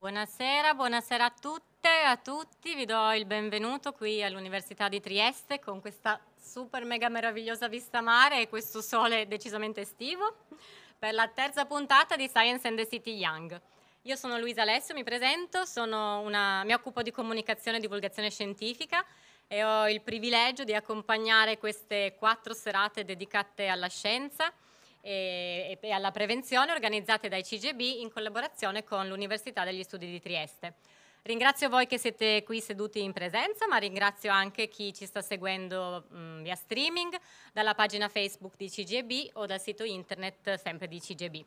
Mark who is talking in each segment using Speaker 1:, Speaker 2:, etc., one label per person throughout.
Speaker 1: Buonasera,
Speaker 2: buonasera a tutte e a tutti, vi do il benvenuto qui all'Università di Trieste con questa super mega meravigliosa vista mare e questo sole decisamente estivo per la terza puntata di Science and the City Young. Io sono Luisa Alessio, mi presento, una, mi occupo di comunicazione e divulgazione scientifica e ho il privilegio di accompagnare queste quattro serate dedicate alla scienza e, e alla prevenzione organizzate dai CGB in collaborazione con l'Università degli Studi di Trieste. Ringrazio voi che siete qui seduti in presenza, ma ringrazio anche chi ci sta seguendo mh, via streaming, dalla pagina Facebook di CGB o dal sito internet sempre di CGB.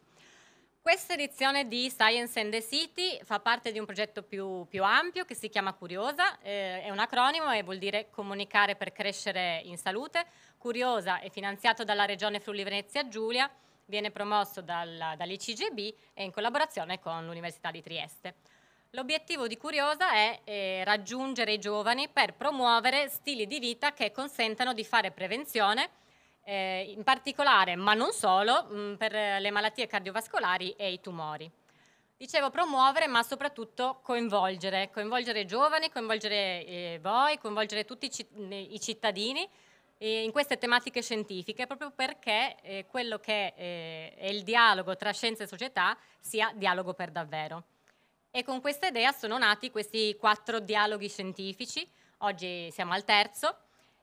Speaker 2: Questa edizione di Science and the City fa parte di un progetto più, più ampio che si chiama Curiosa, eh, è un acronimo e vuol dire comunicare per crescere in salute, Curiosa e finanziato dalla Regione Friuli Venezia Giulia, viene promosso dal, dall'ICGB e in collaborazione con l'Università di Trieste. L'obiettivo di Curiosa è eh, raggiungere i giovani per promuovere stili di vita che consentano di fare prevenzione, eh, in particolare, ma non solo, mh, mm, per le malattie cardiovascolari e i tumori. Dicevo promuovere, ma soprattutto coinvolgere, coinvolgere i giovani, coinvolgere eh, voi, coinvolgere tutti i cittadini in queste tematiche scientifiche proprio perché eh, quello che eh, è il dialogo tra scienza e società sia dialogo per davvero. E con questa idea sono nati questi quattro dialoghi scientifici, oggi siamo al terzo,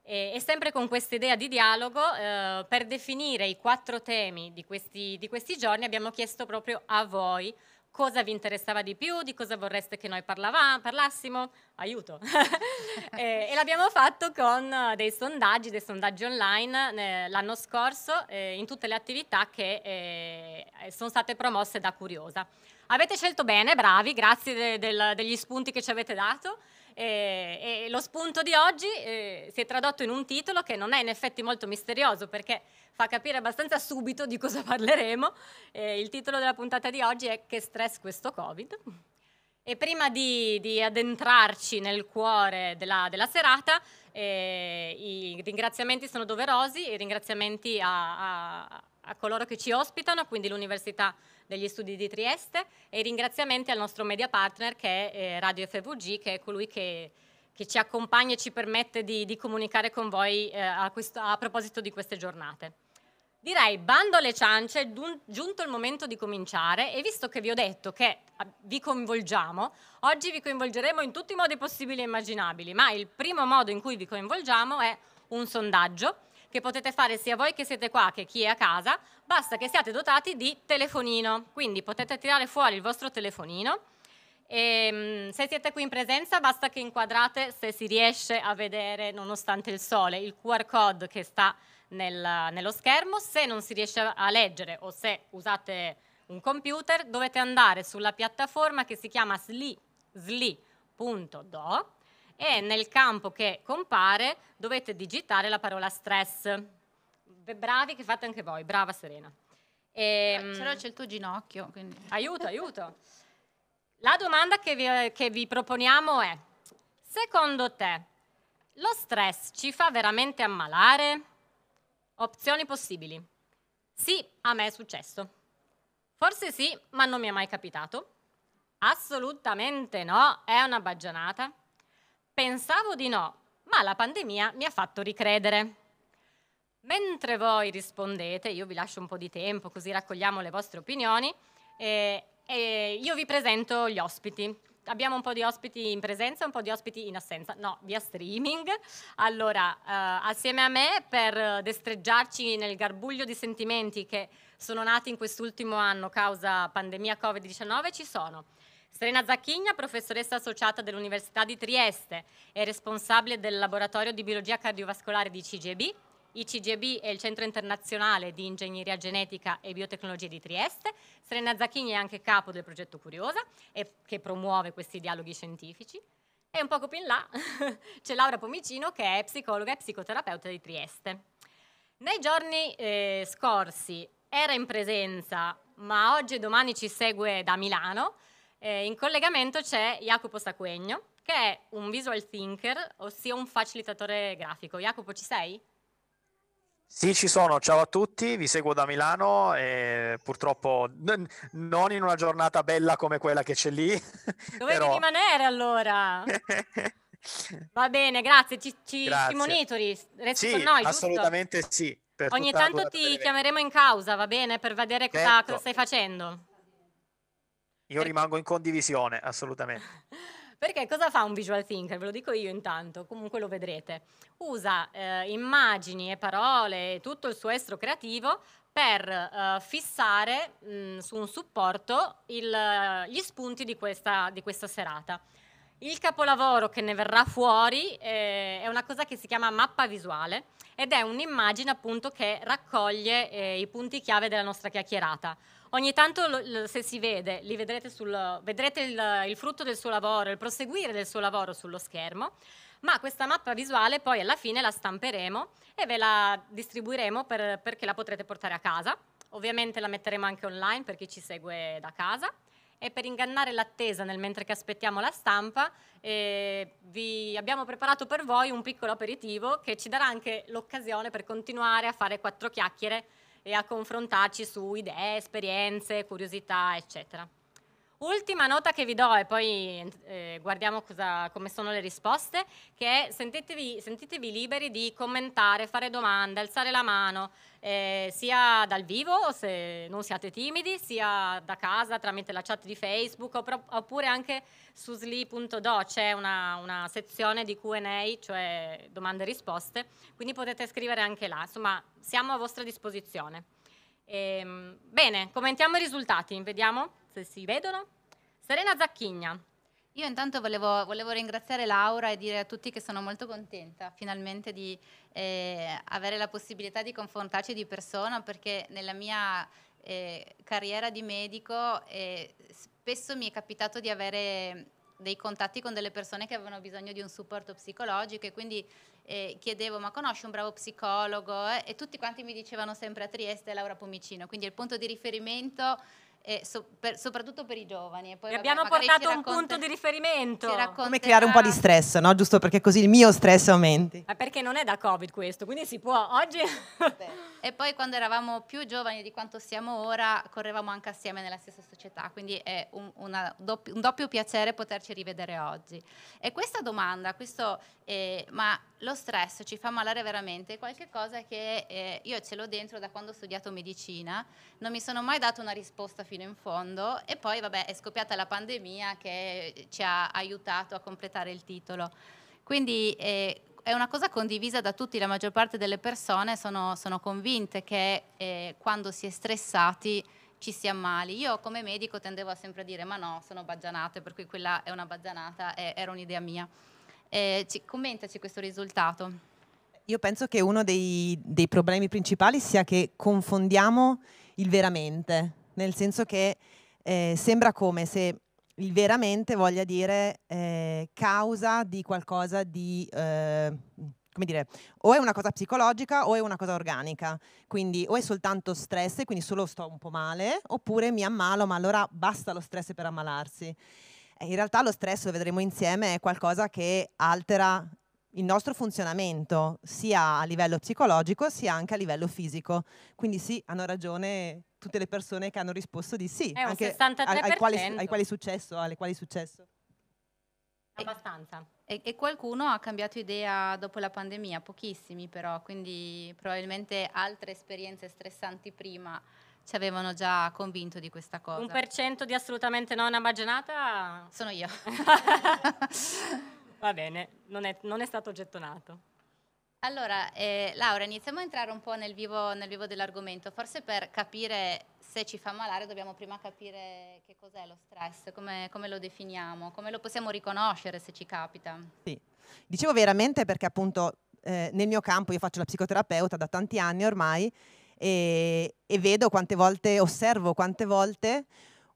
Speaker 2: e sempre con questa idea di dialogo, eh, per definire i quattro temi di questi, di questi giorni, abbiamo chiesto proprio a voi cosa vi interessava di più, di cosa vorreste che noi parlassimo, aiuto. e, eh, e, l'abbiamo fatto con eh, dei sondaggi, dei sondaggi online eh, l'anno scorso eh, in tutte le attività che eh, eh sono state promosse da Curiosa. Avete scelto bene, bravi, grazie de, de, degli spunti che ci avete dato. E, e lo spunto di oggi eh, si è tradotto in un titolo che non è in effetti molto misterioso perché fa capire abbastanza subito di cosa parleremo. Eh, il titolo della puntata di oggi è Che stress questo Covid? E prima di, di, addentrarci nel cuore della, della serata, eh, i ringraziamenti sono doverosi, i ringraziamenti a, a a coloro che ci ospitano, quindi l'Università degli Studi di Trieste e ringraziamenti al nostro media partner che è eh, Radio FVG, che è colui che, che ci accompagna e ci permette di, di comunicare con voi eh, a, questo, a proposito di queste giornate. Direi, bando alle ciance, è giunto il momento di cominciare e visto che vi ho detto che ah, vi coinvolgiamo, oggi vi coinvolgeremo in tutti i modi possibili e immaginabili, ma il primo modo in cui vi coinvolgiamo è un sondaggio che potete fare sia voi che siete qua che chi è a casa, basta che siate dotati di telefonino. Quindi potete tirare fuori il vostro telefonino. E, ehm, se siete qui in presenza basta che inquadrate se si riesce a vedere nonostante il sole il QR code che sta nel, nello schermo, se non si riesce a leggere o se usate un computer dovete andare sulla piattaforma che si chiama sli.do e nel campo che compare dovete digitare la parola stress. Bravi che fate anche voi, brava Serena. E, Se no c'è il tuo ginocchio. Quindi. Aiuto, aiuto. La domanda che vi, che vi proponiamo è, secondo te lo stress ci fa veramente ammalare? Opzioni possibili. Sì, a me è successo. Forse sì, ma non mi è mai capitato. Assolutamente no, è una baggianata. Pensavo di no, ma la pandemia mi ha fatto ricredere. Mentre voi rispondete, io vi lascio un po' di tempo così raccogliamo le vostre opinioni, eh, eh, io vi presento gli ospiti. Abbiamo un po' di ospiti in presenza, un po' di ospiti in assenza, no, via streaming. Allora, eh, assieme a me per destreggiarci nel garbuglio di sentimenti che sono nati in quest'ultimo anno causa pandemia Covid-19 ci sono Serena Zacchigna, professoressa associata dell'Università di Trieste e responsabile del laboratorio di biologia cardiovascolare di CGB. ICGB è il Centro Internazionale di Ingegneria Genetica e Biotecnologie di Trieste. Serena Zacchigna è anche capo del progetto Curiosa che promuove questi dialoghi scientifici. E un poco più in là c'è Laura Pomicino che è psicologa e psicoterapeuta di Trieste. Nei giorni eh, scorsi era in presenza, ma oggi e domani ci segue da Milano, eh, in collegamento c'è Jacopo Saquegno, che è un visual thinker, ossia un facilitatore grafico. Jacopo, ci sei?
Speaker 3: Sì, ci sono. Ciao a tutti, vi seguo da Milano e purtroppo n- non in una giornata bella come quella che c'è lì. Dovevi però...
Speaker 2: rimanere allora. Va bene, grazie. Ci, ci, grazie. ci monitori, resti sì, con noi, assolutamente
Speaker 4: giusto? sì. Ogni tanto ti chiameremo
Speaker 2: in causa, va bene, per vedere certo. cosa, certo. cosa stai facendo.
Speaker 3: Io rimango in condivisione, assolutamente.
Speaker 2: Perché cosa fa un visual thinker? Ve lo dico io intanto, comunque lo vedrete. Usa eh, immagini e parole e tutto il suo estro creativo per eh, fissare mh, mm, su un supporto il, gli spunti di questa, di questa serata. Il capolavoro che ne verrà fuori eh, è una cosa che si chiama mappa visuale ed è un'immagine appunto che raccoglie eh, i punti chiave della nostra chiacchierata. Ogni tanto se si vede, li vedrete, sul, vedrete il, il frutto del suo lavoro, il proseguire del suo lavoro sullo schermo, ma questa mappa visuale poi alla fine la stamperemo e ve la distribuiremo per, perché la potrete portare a casa. Ovviamente la metteremo anche online per chi ci segue da casa e per ingannare l'attesa nel mentre che aspettiamo la stampa eh, vi abbiamo preparato per voi un piccolo aperitivo che ci darà anche l'occasione per continuare a fare quattro chiacchiere e a confrontarci su idee, esperienze, curiosità, eccetera. Ultima nota che vi do e poi eh, guardiamo cosa, come sono le risposte, che è sentitevi, sentitevi, liberi di commentare, fare domande, alzare la mano, eh, sia dal vivo, se non siate timidi, sia da casa tramite la chat di Facebook oppure anche su sli.do c'è una, una sezione di Q&A, cioè domande e risposte, quindi potete scrivere anche là, insomma siamo a vostra disposizione. Ehm, bene, commentiamo i risultati, vediamo se si vedono. Serena Zacchigna. Io intanto
Speaker 5: volevo, volevo ringraziare Laura e dire a tutti che sono molto contenta finalmente di eh, avere la possibilità di confrontarci di persona perché nella mia eh, carriera di medico eh, spesso mi è capitato di avere dei contatti con delle persone che avevano bisogno di un supporto psicologico e quindi eh, chiedevo ma conosci un bravo psicologo? Eh? E tutti quanti mi dicevano sempre a Trieste Laura Pomicino, quindi il punto di riferimento So, per, soprattutto per i giovani. E poi, vabbè, abbiamo portato un punto di
Speaker 2: riferimento.
Speaker 5: Come creare un po' di stress,
Speaker 6: no? giusto perché così il mio stress aumenti.
Speaker 5: Ma perché non è da Covid questo, quindi si può oggi. e poi quando eravamo più giovani di quanto siamo ora, correvamo anche assieme nella stessa società, quindi è un, una, doppio, un doppio, piacere poterci rivedere oggi. E questa domanda, questo, eh, ma lo stress ci fa malare veramente? È qualcosa che eh, io ce l'ho dentro da quando ho studiato medicina, non mi sono mai dato una risposta fino in fondo e poi vabbè è scoppiata la pandemia che ci ha aiutato a completare il titolo. Quindi eh, è una cosa condivisa da tutti, la maggior parte delle persone sono, sono convinte che eh, quando si è stressati ci si ammali. Io come medico tendevo a sempre dire ma no, sono baggianate, per cui quella è una baggianata, eh, era un'idea mia. Eh, ci, commentaci questo risultato.
Speaker 6: Io penso che uno dei, dei problemi principali sia che confondiamo il veramente nel senso che eh, sembra come se il veramente voglia dire eh, causa di qualcosa di, eh, come dire, o è una cosa psicologica o è una cosa organica, quindi o è soltanto stress e quindi solo sto un po' male, oppure mi ammalo, ma allora basta lo stress per ammalarsi. Eh, in realtà lo stress, lo vedremo insieme, è qualcosa che altera il nostro funzionamento sia a livello psicologico sia anche a livello fisico. Quindi sì, hanno ragione tutte le persone che hanno risposto di sì, è anche ai, ai, quali, ai quali è successo, alle quali è successo.
Speaker 2: Abbastanza.
Speaker 5: E, e, qualcuno ha cambiato idea dopo la pandemia, pochissimi però, quindi probabilmente altre esperienze stressanti prima ci avevano già convinto di questa cosa. Un per
Speaker 2: cento di assolutamente non immaginata? Sono io. Va bene, non è, non è stato gettonato.
Speaker 5: Allora, eh, Laura, iniziamo a entrare un po' nel vivo, nel vivo dell'argomento. Forse per capire se ci fa malare dobbiamo prima capire che cos'è lo stress, come, come lo definiamo, come lo possiamo riconoscere se ci capita.
Speaker 6: Sì, dicevo veramente perché appunto eh, nel mio campo io faccio la psicoterapeuta da tanti anni ormai e, e vedo quante volte, osservo quante volte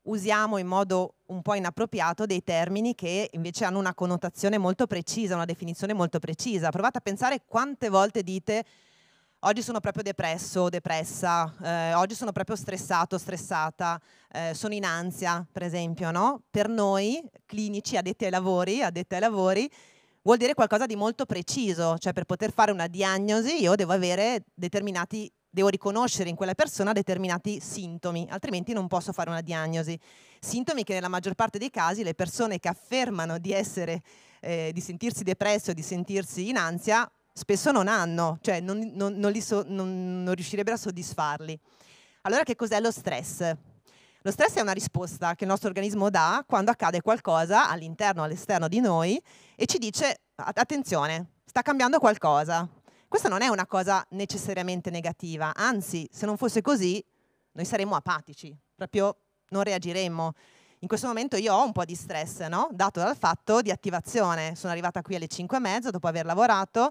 Speaker 6: usiamo in modo un po' inappropriato dei termini che invece hanno una connotazione molto precisa, una definizione molto precisa. Provate a pensare quante volte dite oggi sono proprio depresso, depressa, eh, oggi sono proprio stressato, stressata, eh, sono in ansia, per esempio, no? Per noi clinici addetti ai lavori, addetti ai lavori, vuol dire qualcosa di molto preciso, cioè per poter fare una diagnosi io devo avere determinati devo riconoscere in quella persona determinati sintomi, altrimenti non posso fare una diagnosi. Sintomi che nella maggior parte dei casi le persone che affermano di, essere, eh, di sentirsi depresso, di sentirsi in ansia, spesso non hanno, cioè non, non, non, so, non, riuscirebbero a soddisfarli. Allora che cos'è lo stress? Lo stress è una risposta che il nostro organismo dà quando accade qualcosa all'interno o all'esterno di noi e ci dice attenzione, sta cambiando qualcosa, questa non è una cosa necessariamente negativa, anzi, se non fosse così, noi saremmo apatici, proprio non reagiremmo. In questo momento io ho un po' di stress, no? dato dal fatto di attivazione. Sono arrivata qui alle 5 e mezza dopo aver lavorato,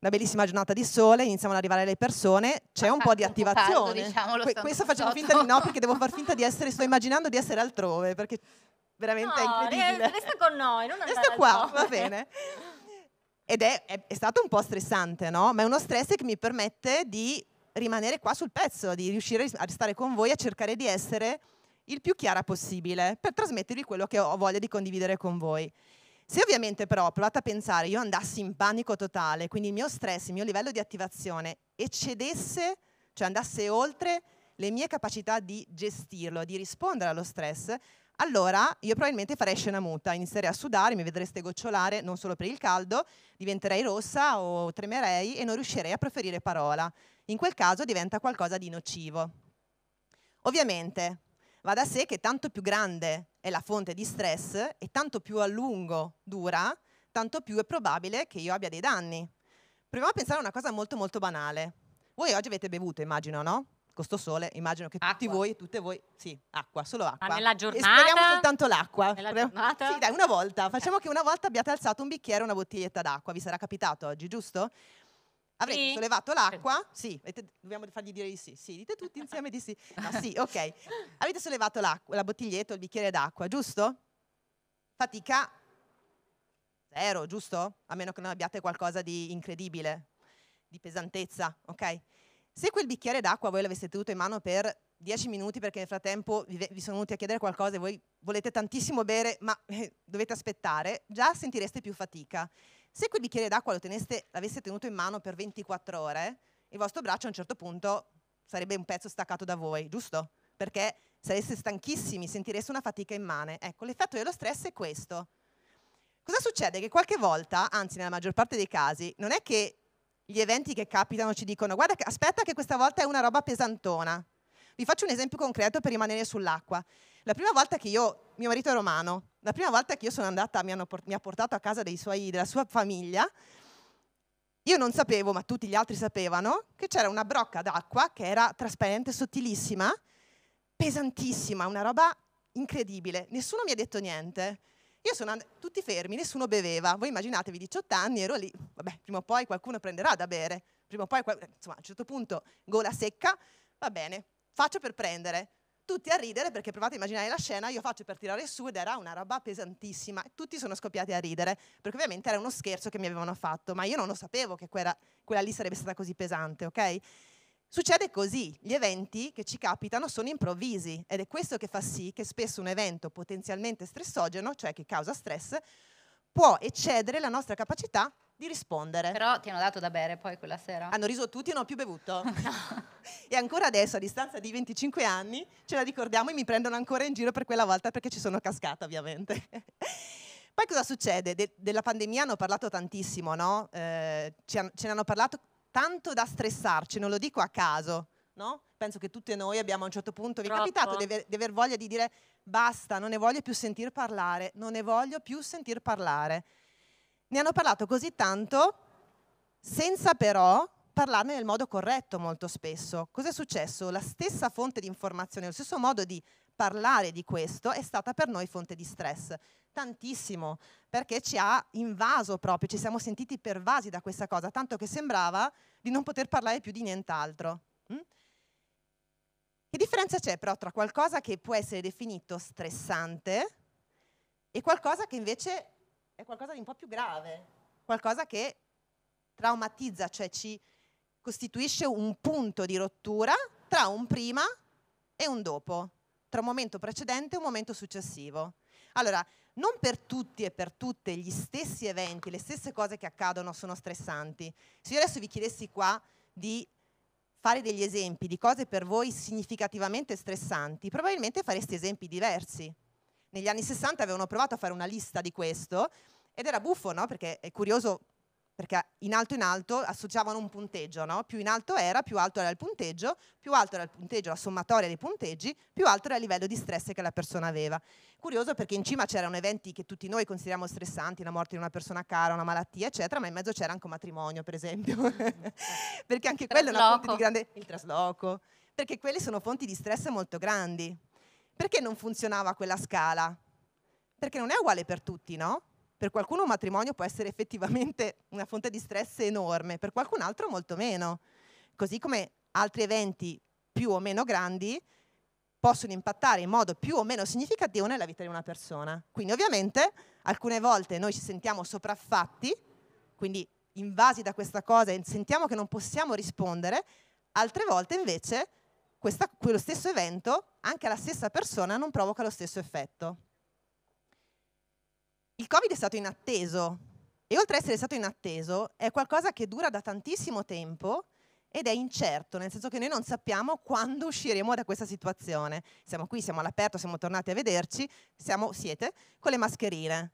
Speaker 6: una bellissima giornata di sole, iniziamo ad arrivare le persone, c'è un po' di attivazione. Tardo, diciamo, que- questo facciamo finta di no perché devo far finta di essere, sto immaginando di essere altrove perché veramente no, è incredibile.
Speaker 2: Resta con noi, non Resta qua, altrove. va bene.
Speaker 6: Ed è, è, è stato un po' stressante, no? Ma è uno stress che mi permette di rimanere qua sul pezzo, di riuscire a stare con voi, a cercare di essere il più chiara possibile per trasmettervi quello che ho voglia di condividere con voi. Se ovviamente però provate a pensare, io andassi in panico totale, quindi il mio stress, il mio livello di attivazione eccedesse, cioè andasse oltre le mie capacità di gestirlo, di rispondere allo stress, allora io probabilmente farei scena muta, inizierei a sudare, mi vedreste gocciolare non solo per il caldo, diventerei rossa o tremerei e non riuscirei a proferire parola. In quel caso diventa qualcosa di nocivo. Ovviamente va da sé che tanto più grande è la fonte di stress e tanto più a lungo dura, tanto più è probabile che io abbia dei danni. Proviamo a pensare a una cosa molto molto banale. Voi oggi avete bevuto, immagino, no? con sto sole, immagino che acqua. tutti voi e tutte voi, sì, acqua, solo ah, acqua. Ma nella giornata? speriamo soltanto l'acqua. Nella giornata? Sì, dai, una volta. Okay. Facciamo che una volta abbiate alzato un bicchiere o una bottiglietta d'acqua. Vi sarà capitato oggi, giusto? Avrete sì. sollevato l'acqua? Sì, dobbiamo fargli dire di sì. Sì, dite tutti insieme di sì. No, ah, sì, ok. Avete sollevato l'acqua, la bottiglietta o il bicchiere d'acqua, giusto? Fatica zero, giusto? A meno che non abbiate qualcosa di incredibile, di pesantezza, ok? Se quel bicchiere d'acqua voi l'aveste tenuto in mano per 10 minuti perché nel frattempo vi, vi sono venuti a chiedere qualcosa e voi volete tantissimo bere ma eh, dovete aspettare, già sentireste più fatica. Se quel bicchiere d'acqua l'aveste tenuto in mano per 24 ore, il vostro braccio a un certo punto sarebbe un pezzo staccato da voi, giusto? Perché sareste stanchissimi, sentireste una fatica immane. Ecco, l'effetto dello stress è questo. Cosa succede? Che qualche volta, anzi nella maggior parte dei casi, non è che gli eventi che capitano ci dicono guarda che, aspetta che questa volta è una roba pesantona. Vi faccio un esempio concreto per rimanere sull'acqua. La prima volta che io, mio marito è romano, la prima volta che io sono andata, mi, port- mi ha portato a casa suoi, della sua famiglia, io non sapevo, ma tutti gli altri sapevano, che c'era una brocca d'acqua che era trasparente, sottilissima, pesantissima, una roba incredibile. Nessuno mi ha detto niente. Io sono and- tutti fermi, nessuno beveva. Voi immaginatevi 18 anni, ero lì, vabbè, prima o poi qualcuno prenderà da bere, prima o poi, insomma, a un certo punto gola secca, va bene, faccio per prendere. Tutti a ridere perché provate a immaginare la scena, io faccio per tirare su ed era una roba pesantissima. Tutti sono scoppiati a ridere, perché ovviamente era uno scherzo che mi avevano fatto, ma io non lo sapevo che quella, quella lì sarebbe stata così pesante, ok? Succede così, gli eventi che ci capitano sono improvvisi ed è questo che fa sì che spesso un evento potenzialmente stressogeno, cioè che causa stress, può eccedere la nostra capacità di rispondere. Però ti hanno dato da bere poi quella sera. Hanno riso tutti e non ho più bevuto. E ancora adesso, a distanza di 25 anni, ce la ricordiamo e mi prendono ancora in giro per quella volta perché ci sono cascata, ovviamente. poi cosa succede? De della pandemia hanno parlato tantissimo, no? Eh, ce ne hanno parlato tanto da stressarci, non lo dico a caso, no? Penso che tutte noi abbiamo a un certo punto, vi è capitato di aver, di aver voglia di dire basta, non ne voglio più sentir parlare, non ne voglio più sentir parlare. Ne hanno parlato così tanto senza però parlarne nel modo corretto molto spesso. Cos'è successo? La stessa fonte di informazione, lo stesso modo di parlare di questo è stata per noi fonte di stress tantissimo, perché ci ha invaso proprio, ci siamo sentiti pervasi da questa cosa, tanto che sembrava di non poter parlare più di nient'altro. Mm? Che differenza c'è però tra qualcosa che può essere definito stressante e qualcosa che invece è qualcosa di un po' più grave, qualcosa che traumatizza, cioè ci costituisce un punto di rottura tra un prima e un dopo, tra un momento precedente e un momento successivo. Allora, non per tutti e per tutte gli stessi eventi, le stesse cose che accadono sono stressanti. Se io adesso vi chiedessi qua di fare degli esempi di cose per voi significativamente stressanti, probabilmente fareste esempi diversi. Negli anni 60 avevano provato a fare una lista di questo ed era buffo, no? Perché è curioso perché in alto in alto associavano un punteggio, no? più in alto era, più alto era il punteggio, più alto era il punteggio, la sommatoria dei punteggi, più alto era il livello di stress che la persona aveva. Curioso perché in cima c'erano eventi che tutti noi consideriamo stressanti, la morte di una persona cara, una malattia, eccetera, ma in mezzo c'era anche un matrimonio, per esempio, mm. perché anche quello è una fonte di grande... il trasloco, perché quelle sono fonti di stress molto grandi. Perché non funzionava quella scala? Perché non è uguale per tutti, no? Per qualcuno un matrimonio può essere effettivamente una fonte di stress enorme, per qualcun altro molto meno. Così come altri eventi più o meno grandi possono impattare in modo più o meno significativo nella vita di una persona. Quindi ovviamente alcune volte noi ci sentiamo sopraffatti, quindi invasi da questa cosa e sentiamo che non possiamo rispondere, altre volte invece questa, quello stesso evento anche alla stessa persona non provoca lo stesso effetto il Covid è stato inatteso e oltre ad essere stato inatteso è qualcosa che dura da tantissimo tempo ed è incerto, nel senso che noi non sappiamo quando usciremo da questa situazione. Siamo qui, siamo all'aperto, siamo tornati a vederci, siamo, siete, con le mascherine.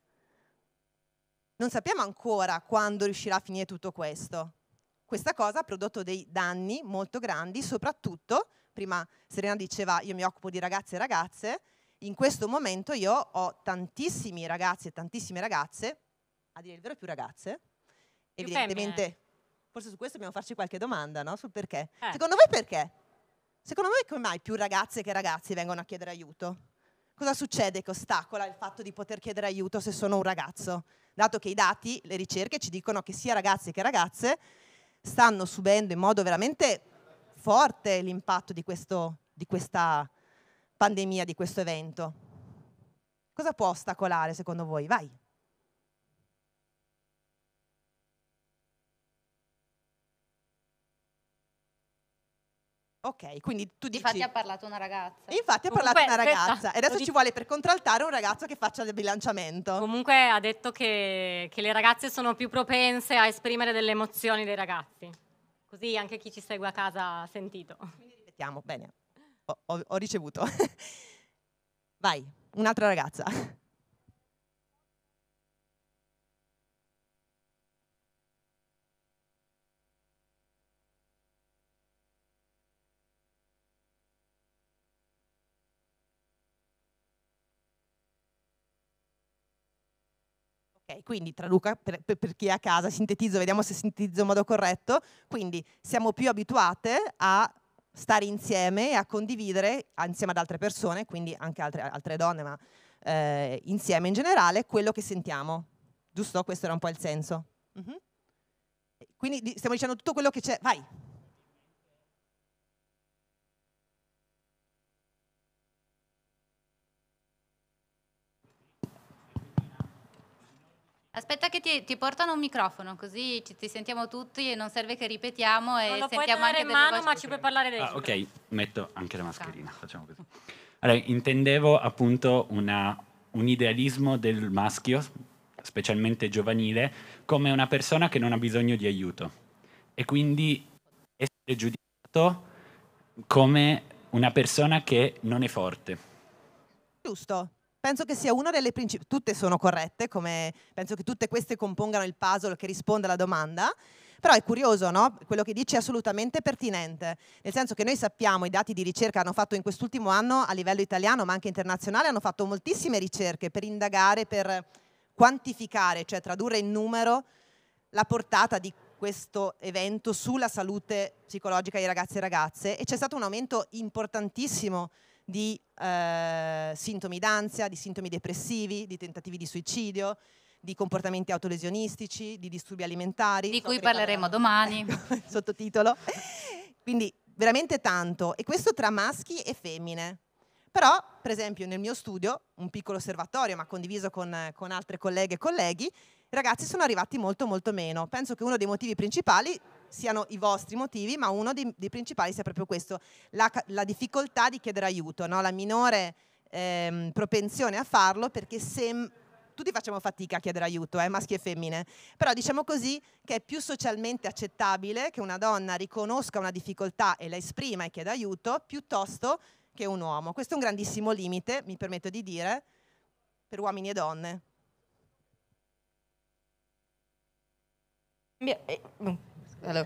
Speaker 6: Non sappiamo ancora quando riuscirà a finire tutto questo. Questa cosa ha prodotto dei danni molto grandi, soprattutto, prima Serena diceva io mi occupo di ragazze e ragazze, in questo momento io ho tantissimi ragazzi e tantissime ragazze, a dire il vero più ragazze, più evidentemente, femmine. forse su questo dobbiamo farci qualche domanda, no? Sul perché. Eh. Secondo voi perché? Secondo voi come mai più ragazze che ragazzi vengono a chiedere aiuto? Cosa succede che ostacola il fatto di poter chiedere aiuto se sono un ragazzo? Dato che i dati, le ricerche ci dicono che sia ragazzi che ragazze stanno subendo in modo veramente forte l'impatto di, questo, di questa pandemia di questo evento? Cosa può ostacolare secondo voi? Vai. Ok, quindi tu dici... Infatti ha parlato
Speaker 5: una ragazza. Infatti ha parlato Comunque, una ragazza aspetta, e adesso
Speaker 6: ci vuole per contraltare un ragazzo che faccia del bilanciamento. Comunque ha
Speaker 2: detto che, che le ragazze sono più propense a esprimere delle emozioni dei ragazzi. Così anche chi ci segue a casa ha sentito. Quindi
Speaker 6: ripetiamo, bene ho, ho, ricevuto. Vai, un'altra ragazza. quindi traduca per, per, per, chi è a casa, sintetizzo, vediamo se sintetizzo in modo corretto. Quindi siamo più abituate a stare insieme e a condividere insieme ad altre persone, quindi anche altre, altre donne, ma eh, insieme in generale, quello che sentiamo. Giusto? Questo era un po' il senso. Mm-hmm. Quindi stiamo dicendo tutto quello che c'è. Vai!
Speaker 5: che ti, ti, portano un microfono, così ci, ti sentiamo tutti e non serve che ripetiamo
Speaker 2: e sentiamo puoi anche in mano, ma ci puoi parlare dentro. Ah,
Speaker 3: ok, metto anche la mascherina, okay. facciamo così. Allora, intendevo appunto una, un idealismo del maschio, specialmente giovanile, come una persona che non ha bisogno di aiuto e quindi essere giudicato come una persona che non è forte.
Speaker 6: Giusto penso che sia una delle principali, tutte sono corrette, come penso che tutte queste compongano il puzzle che risponde alla domanda, però è curioso, no? quello che dice è assolutamente pertinente, nel senso che noi sappiamo, i dati di ricerca hanno fatto in quest'ultimo anno a livello italiano ma anche internazionale, hanno fatto moltissime ricerche per indagare, per quantificare, cioè tradurre in numero la portata di questo evento sulla salute psicologica di ragazzi e ragazze e c'è stato un aumento importantissimo di eh, sintomi d'ansia, di sintomi depressivi, di tentativi di suicidio, di comportamenti autolesionistici, di disturbi alimentari. Di cui parleremo domani. Ecco, sottotitolo. Quindi veramente tanto. E questo tra maschi e femmine. Però, per esempio, nel mio studio, un piccolo osservatorio, ma condiviso con, con altre colleghe e colleghi, ragazzi sono arrivati molto molto meno. Penso che uno dei motivi principali siano i vostri motivi, ma uno dei, dei principali sia proprio questo, la, la, difficoltà di chiedere aiuto, no? la minore ehm, propensione a farlo perché sem- tutti facciamo fatica a chiedere aiuto, eh, maschi e femmine, però diciamo così che è più socialmente accettabile che una donna riconosca una difficoltà e la esprima e chieda aiuto piuttosto che un uomo. Questo è un grandissimo limite, mi permetto di dire, per uomini e donne. Eh, boh, allora.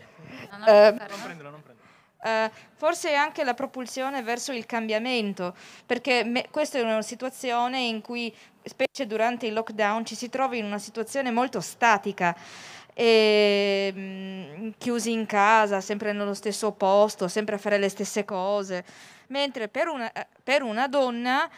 Speaker 1: No, eh, non prendilo, non prendilo. Eh, forse anche la propulsione verso il cambiamento, perché me, questa è una situazione in cui, specie durante il lockdown, ci si trova in una situazione molto statica. E, mh, mm, chiusi in casa, sempre nello stesso posto, sempre a fare le stesse cose mentre per una, eh, per una donna,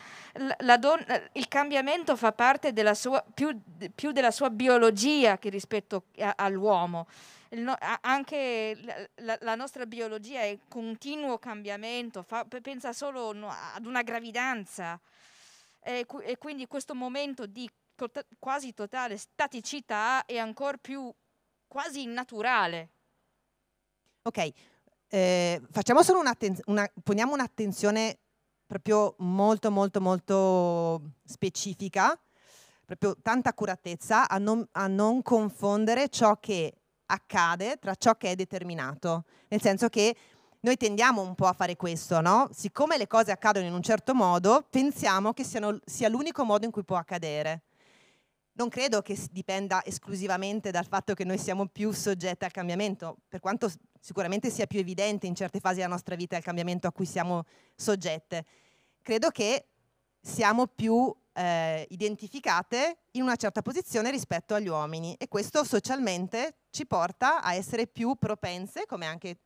Speaker 1: don- eh, il cambiamento fa parte della sua, più, più, della sua biologia che rispetto a- all'uomo. No- anche la-, la, nostra biologia è in continuo cambiamento, fa- pensa solo ad una gravidanza e, e quindi questo momento di to- tota, quasi totale staticità è ancora più quasi innaturale.
Speaker 6: Ok, eh, facciamo solo un'attenzione, una, poniamo un'attenzione proprio molto, molto, molto specifica, proprio tanta accuratezza a non, a non confondere ciò che accade tra ciò che è determinato. Nel senso che noi tendiamo un po' a fare questo, no? Siccome le cose accadono in un certo modo, pensiamo che siano, sia l'unico modo in cui può accadere. Non credo che dipenda esclusivamente dal fatto che noi siamo più soggetti al cambiamento, per quanto sicuramente sia più evidente in certe fasi della nostra vita il cambiamento a cui siamo soggette. Credo che siamo più eh, identificate in una certa posizione rispetto agli uomini e questo socialmente ci porta a essere più propense, come anche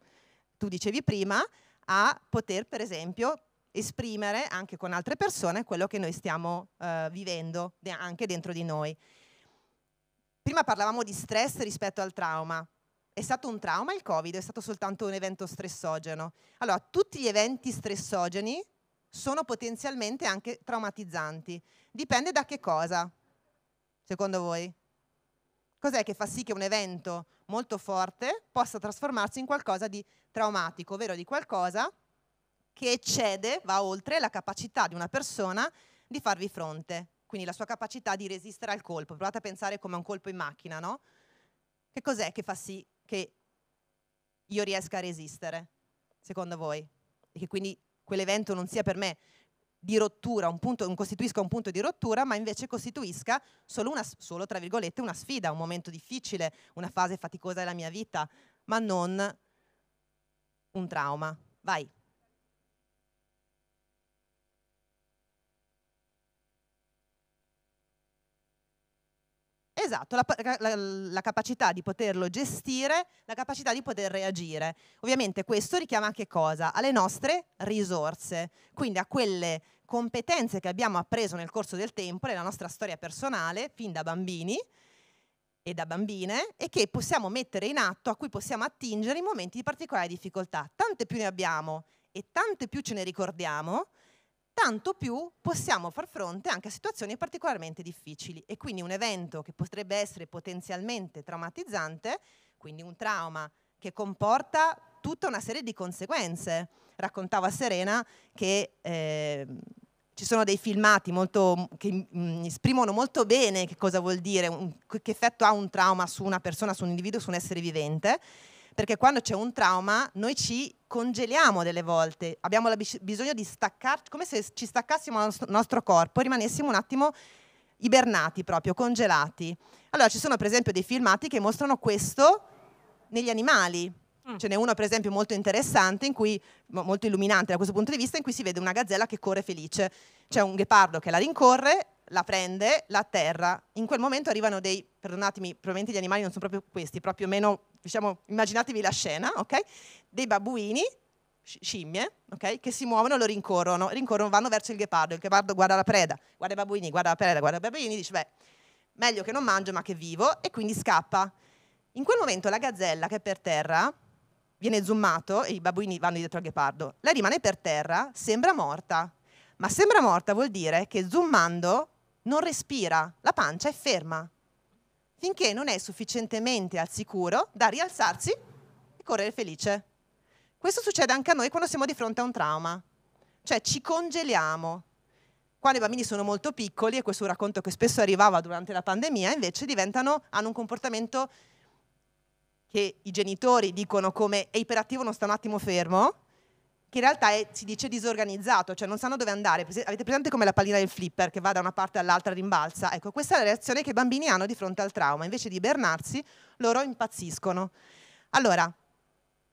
Speaker 6: tu dicevi prima, a poter per esempio esprimere anche con altre persone quello che noi stiamo eh, vivendo anche dentro di noi. Prima parlavamo di stress rispetto al trauma, è stato un trauma il Covid, è stato soltanto un evento stressogeno. Allora, tutti gli eventi stressogeni sono potenzialmente anche traumatizzanti. Dipende da che cosa, secondo voi? Cos'è che fa sì che un evento molto forte possa trasformarsi in qualcosa di traumatico, ovvero di qualcosa che eccede, va oltre la capacità di una persona di farvi fronte, quindi la sua capacità di resistere al colpo. Provate a pensare come a un colpo in macchina, no? Che cos'è che fa sì che io riesca a resistere, secondo voi? E che quindi quell'evento non sia per me di rottura, punto, non costituisca un punto di rottura, ma invece costituisca solo, una, solo, tra virgolette, una sfida, un momento difficile, una fase faticosa della mia vita, ma non un trauma. Vai. Esatto, la, la, la, capacità di poterlo gestire, la capacità di poter reagire. Ovviamente questo richiama che cosa? Alle nostre risorse, quindi a quelle competenze che abbiamo appreso nel corso del tempo, nella nostra storia personale, fin da bambini e da bambine, e che possiamo mettere in atto, a cui possiamo attingere in momenti di particolare difficoltà. Tante più ne abbiamo e tante più ce ne ricordiamo, tanto più possiamo far fronte anche a situazioni particolarmente difficili e quindi un evento che potrebbe essere potenzialmente traumatizzante, quindi un trauma che comporta tutta una serie di conseguenze. Raccontavo a Serena che eh, ci sono dei filmati molto, che mh, esprimono molto bene che cosa vuol dire, un, che effetto ha un trauma su una persona, su un individuo, su un essere vivente perché quando c'è un trauma noi ci congeliamo delle volte, abbiamo bisogno di staccarci, come se ci staccassimo dal nostro corpo e rimanessimo un attimo ibernati proprio, congelati. Allora ci sono per esempio dei filmati che mostrano questo negli animali. Mm. Ce n'è uno per esempio molto interessante, in cui, molto illuminante da questo punto di vista, in cui si vede una gazzella che corre felice. C'è un ghepardo che la rincorre la prende, la terra. In quel momento arrivano dei, perdonatemi, probabilmente gli animali non sono proprio questi, proprio meno, diciamo, immaginatevi la scena, ok? Dei babuini, scimmie, ok? Che si muovono, lo rincorrono, rincorrono, vanno verso il ghepardo, il ghepardo guarda la preda, guarda i babuini, guarda la preda, guarda i babuini, dice, beh, meglio che non mangio ma che vivo, e quindi scappa. In quel momento la gazzella che è per terra viene zoomato e i babuini vanno dietro al ghepardo. Lei rimane per terra, sembra morta, ma sembra morta vuol dire che zoomando non respira, la pancia è ferma, finché non è sufficientemente al sicuro da rialzarsi e correre felice. Questo succede anche a noi quando siamo di fronte a un trauma, cioè ci congeliamo. Quando i bambini sono molto piccoli, e questo è un racconto che spesso arrivava durante la pandemia, invece hanno un comportamento che i genitori dicono come è iperattivo, non sta un attimo fermo, che in realtà è, si dice disorganizzato, cioè non sanno dove andare. Avete presente come la pallina del flipper che va da una parte all'altra rimbalza? Ecco, questa è la reazione che i bambini hanno di fronte al trauma. Invece di ibernarsi, loro impazziscono. Allora,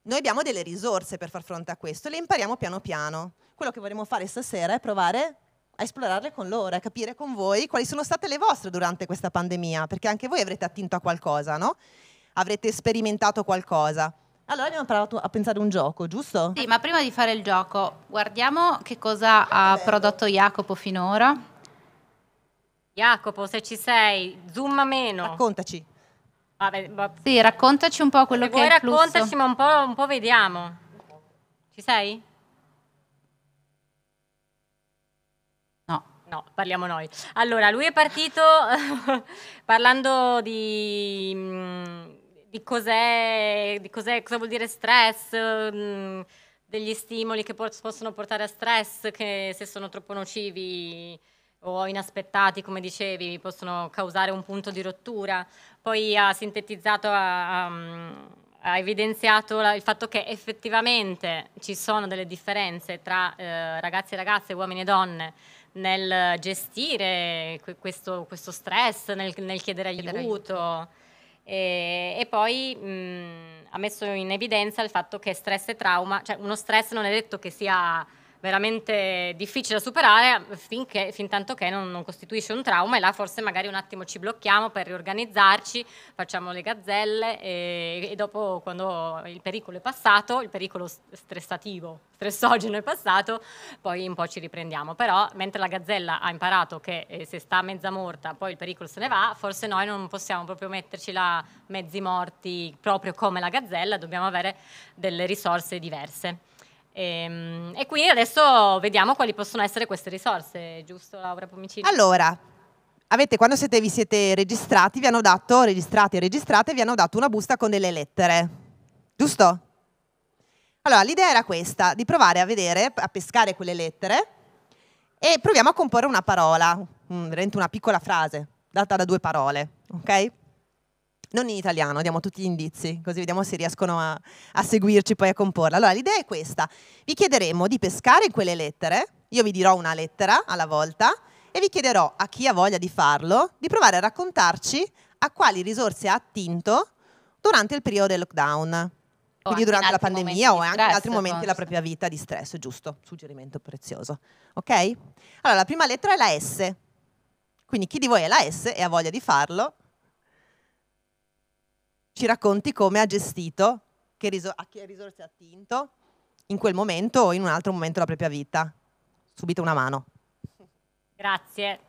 Speaker 6: noi abbiamo delle risorse per far fronte a questo, le impariamo piano piano. Quello che vorremmo fare stasera è provare a esplorarle con loro, a capire con voi quali sono state le vostre durante questa pandemia, perché anche voi avrete attinto a qualcosa, no? Avrete sperimentato qualcosa. Allora abbiamo provato a pensare a un gioco, giusto?
Speaker 5: Sì, ma prima di fare il gioco, guardiamo che cosa ha prodotto Jacopo finora.
Speaker 2: Jacopo, se ci sei, zoom meno. Raccontaci. Vabbè, va...
Speaker 5: Sì, raccontaci un po' quello se che vuoi è il flusso. raccontaci, ma
Speaker 2: un po', un po' vediamo. Ci sei? No, parliamo noi. Allora, lui è partito parlando di mm, di cos'è, di cos'è, cosa vuol dire stress, mm, degli stimoli che por- possono portare a stress, che se sono troppo nocivi o inaspettati, come dicevi, possono causare un punto di rottura. Poi ha sintetizzato, ha, ha mm, evidenziato la, il fatto che effettivamente ci sono delle differenze tra eh, ragazzi e ragazze, uomini e donne nel gestire questo, questo stress, nel, nel chiedere, chiedere aiuto. aiuto e, e poi mh, ha messo in evidenza il fatto che stress e trauma, cioè uno stress non è detto che sia veramente difficile da superare finché, fin tanto che non, non, costituisce un trauma e là forse magari un attimo ci blocchiamo per riorganizzarci, facciamo le gazzelle e, e dopo quando il pericolo è passato, il pericolo stressativo, stressogeno è passato, poi un po' ci riprendiamo. Però mentre la gazzella ha imparato che eh, se sta mezza morta poi il pericolo se ne va, forse noi non possiamo proprio metterci là mezzi morti proprio come la gazzella, dobbiamo avere delle risorse diverse. E, ehm, e,
Speaker 6: quindi adesso vediamo quali
Speaker 2: possono essere queste risorse, giusto Laura Pomicino? Allora,
Speaker 6: avete, quando siete, vi siete registrati, vi hanno dato, registrati e registrate, vi hanno dato una busta con delle lettere, giusto? Allora, l'idea era questa, di provare a vedere, a pescare quelle lettere e proviamo a comporre una parola, veramente una piccola frase, data da due parole, ok? non in italiano, diamo tutti gli indizi, così vediamo se riescono a, a seguirci poi a comporla. Allora, l'idea è questa. Vi chiederemo di pescare in quelle lettere, io vi dirò una lettera alla volta, e vi chiederò a chi ha voglia di farlo, di provare a raccontarci a quali risorse ha attinto durante il periodo del lockdown. quindi durante la pandemia o anche in altri momenti della propria vita di stress, giusto? Suggerimento prezioso. Ok? Allora, la prima lettera è la S. Quindi chi di voi è la S e ha voglia di farlo, ci racconti come ha gestito, che a che risorse ha attinto in quel momento o in un altro momento della propria vita. Subito una mano. Grazie.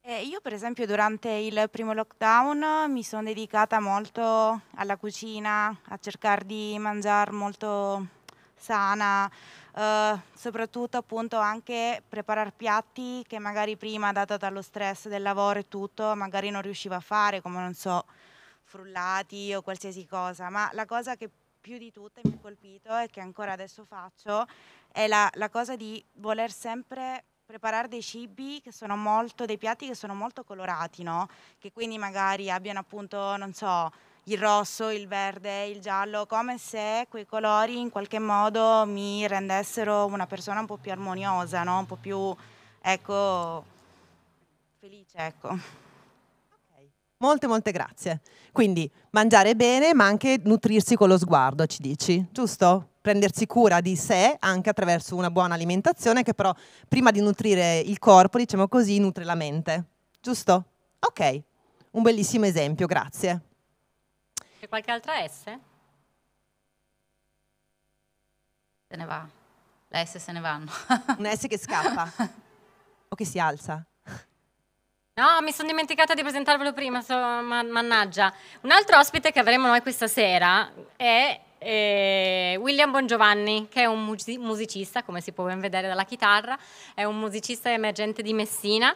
Speaker 5: Eh, io per esempio durante il primo lockdown mi sono dedicata molto alla cucina, a cercare di mangiare molto sana, eh, soprattutto appunto anche preparare piatti che magari prima, data dallo stress del lavoro e tutto, magari non riusciva a fare, come non so, frullati o qualsiasi cosa, ma la cosa che
Speaker 6: più di tutte mi ha colpito e
Speaker 5: che ancora adesso faccio è la, la cosa di voler sempre preparare dei cibi che sono molto, dei piatti che sono molto colorati, no? Che quindi magari abbiano appunto, non so, il rosso, il verde, il giallo, come se quei colori in qualche modo mi rendessero una persona un po' più armoniosa, no? un po' più, ecco, felice, ecco.
Speaker 6: Molte, molte grazie. Quindi mangiare bene, ma anche nutrirsi con lo sguardo, ci dici, giusto? Prendersi cura di sé anche attraverso una buona alimentazione che però prima di nutrire il corpo, diciamo così, nutre la mente, giusto? Ok, un bellissimo esempio, grazie.
Speaker 2: C'è qualche altra S? Se
Speaker 6: ne va. Le S se ne vanno. Un S che scappa. o che si alza.
Speaker 2: No, mi sono dimenticata di presentarvelo prima, so, man mannaggia. Un altro ospite che avremo noi questa sera è eh, William Bongiovanni, che è un musicista, come si può ben vedere dalla chitarra, è un musicista emergente di Messina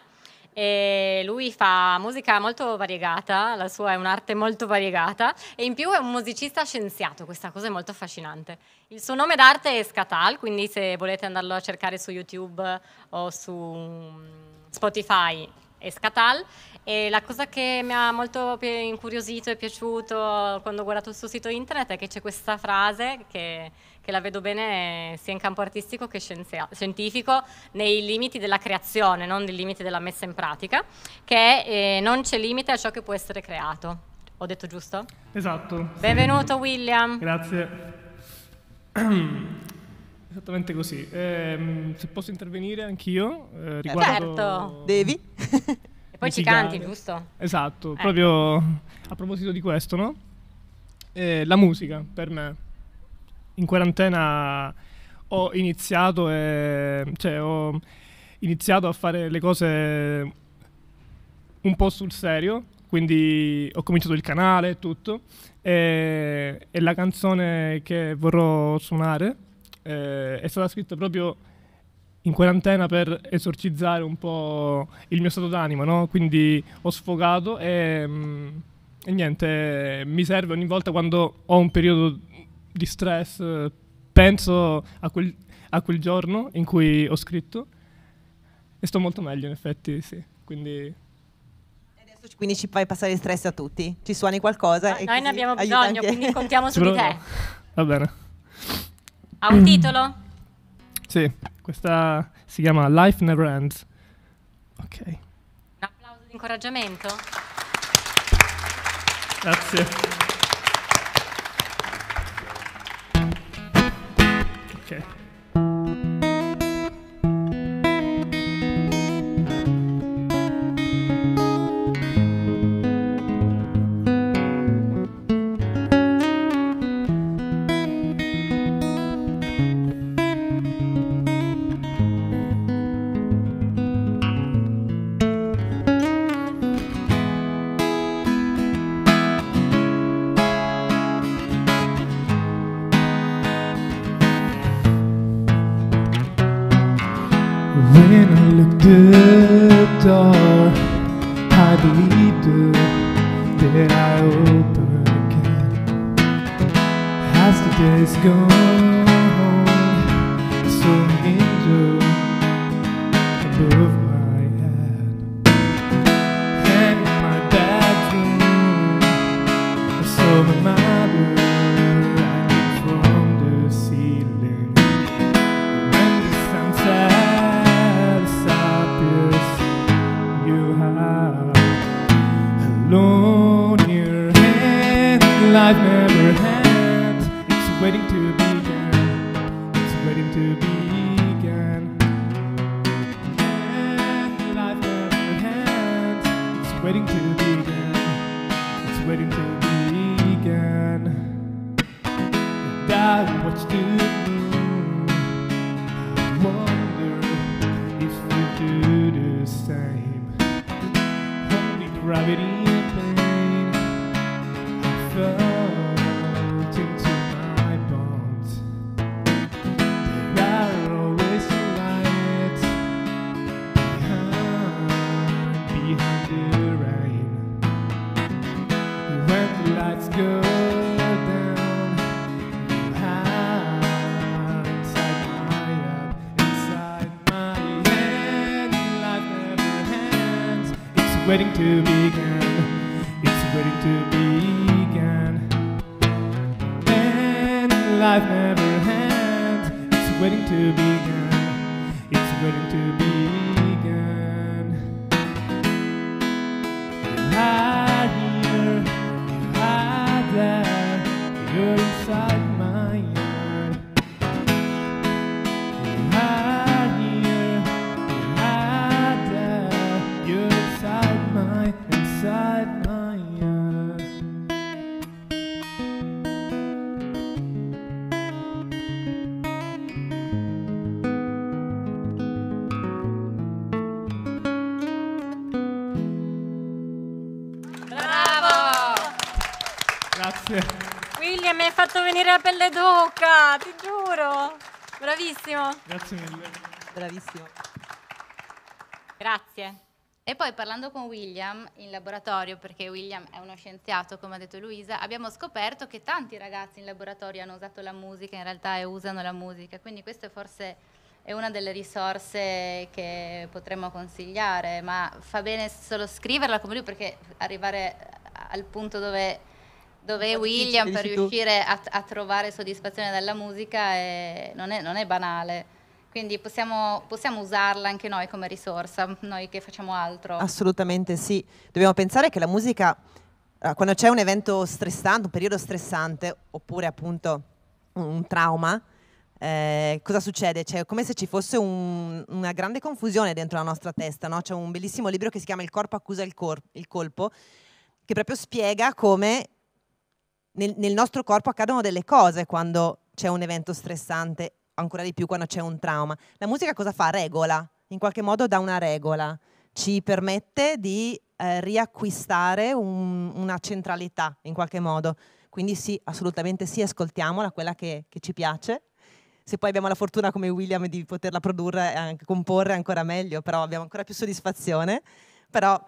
Speaker 2: e lui fa musica molto variegata, la sua è un'arte molto variegata e in più è un musicista scienziato, questa cosa è molto affascinante. Il suo nome d'arte è Scatal, quindi se volete andarlo a cercare su YouTube o su mm, Spotify è Scatal e la cosa che mi ha molto incuriosito e piaciuto quando ho guardato il suo sito internet è che c'è questa frase che che la vedo bene sia in campo artistico che scientifico, nei limiti della creazione, non nei limiti della messa in pratica, che eh, non c'è limite a ciò che può essere creato. Ho detto giusto?
Speaker 7: Esatto. Benvenuto sì. William. Grazie. Esattamente così. Eh, se posso intervenire anch'io eh, eh riguardo... Certo. Devi. e poi ci canti, giusto? Esatto, eh. proprio a proposito di questo, no? Eh, la musica per me in quarantena ho iniziato, e, cioè, ho iniziato a fare le cose un po' sul serio, quindi ho cominciato il canale e tutto, e, e la canzone che vorrò suonare eh, è stata scritta proprio in quarantena per esorcizzare un po' il mio stato d'animo, no? Quindi ho sfogato e, mm, e niente, mi serve ogni volta quando ho un periodo di stress, eh, penso a quel, a quel giorno in cui ho scritto e sto molto meglio in effetti, sì. Quindi
Speaker 6: quindi ci fai passare il stress a tutti. Ci suoni qualcosa? Ah, noi ne abbiamo bisogno, anche. quindi contiamo su di te.
Speaker 7: Va bene.
Speaker 2: Ha un titolo?
Speaker 7: Sì, questa si chiama Life Never Ends. Ok. Un
Speaker 2: applauso di incoraggiamento. Grazie. Okay.
Speaker 8: life never ends. It's waiting to begin. It's waiting to begin. And life never ends. It's waiting to begin. It's waiting to begin. And I watch the moon. I wonder if you do the same. Only gravity.
Speaker 2: Gianluca, ti giuro. Bravissimo.
Speaker 6: Grazie mille. Bravissimo.
Speaker 2: Grazie. E poi parlando
Speaker 5: con William in laboratorio, perché William è uno scienziato, come ha detto Luisa, abbiamo scoperto che tanti ragazzi in laboratorio hanno usato la musica in realtà e usano la musica, quindi questa forse è una delle risorse che potremmo consigliare, ma fa bene solo scriverla come lui perché arrivare al punto dove dove William per riuscire a, a, trovare soddisfazione dalla musica è, non, è, non, è, banale. Quindi possiamo, possiamo, usarla anche noi come risorsa, noi che facciamo altro.
Speaker 6: Assolutamente sì. Dobbiamo pensare che la musica, eh, quando c'è un evento stressante, un periodo stressante, oppure appunto un trauma, eh, cosa succede? C'è cioè, come se ci fosse un, una grande confusione dentro la nostra testa. No? C'è un bellissimo libro che si chiama Il corpo accusa il, cor- il colpo, che proprio spiega come nel, nel nostro corpo accadono delle cose quando c'è un evento stressante, ancora di più quando c'è un trauma. La musica cosa fa? Regola, in qualche modo dà una regola, ci permette di eh, riacquistare un, una centralità in qualche modo. Quindi sì, assolutamente sì, ascoltiamola, quella che, che ci piace. Se poi abbiamo la fortuna come William di poterla produrre e anche comporre ancora meglio, però abbiamo ancora più soddisfazione. Però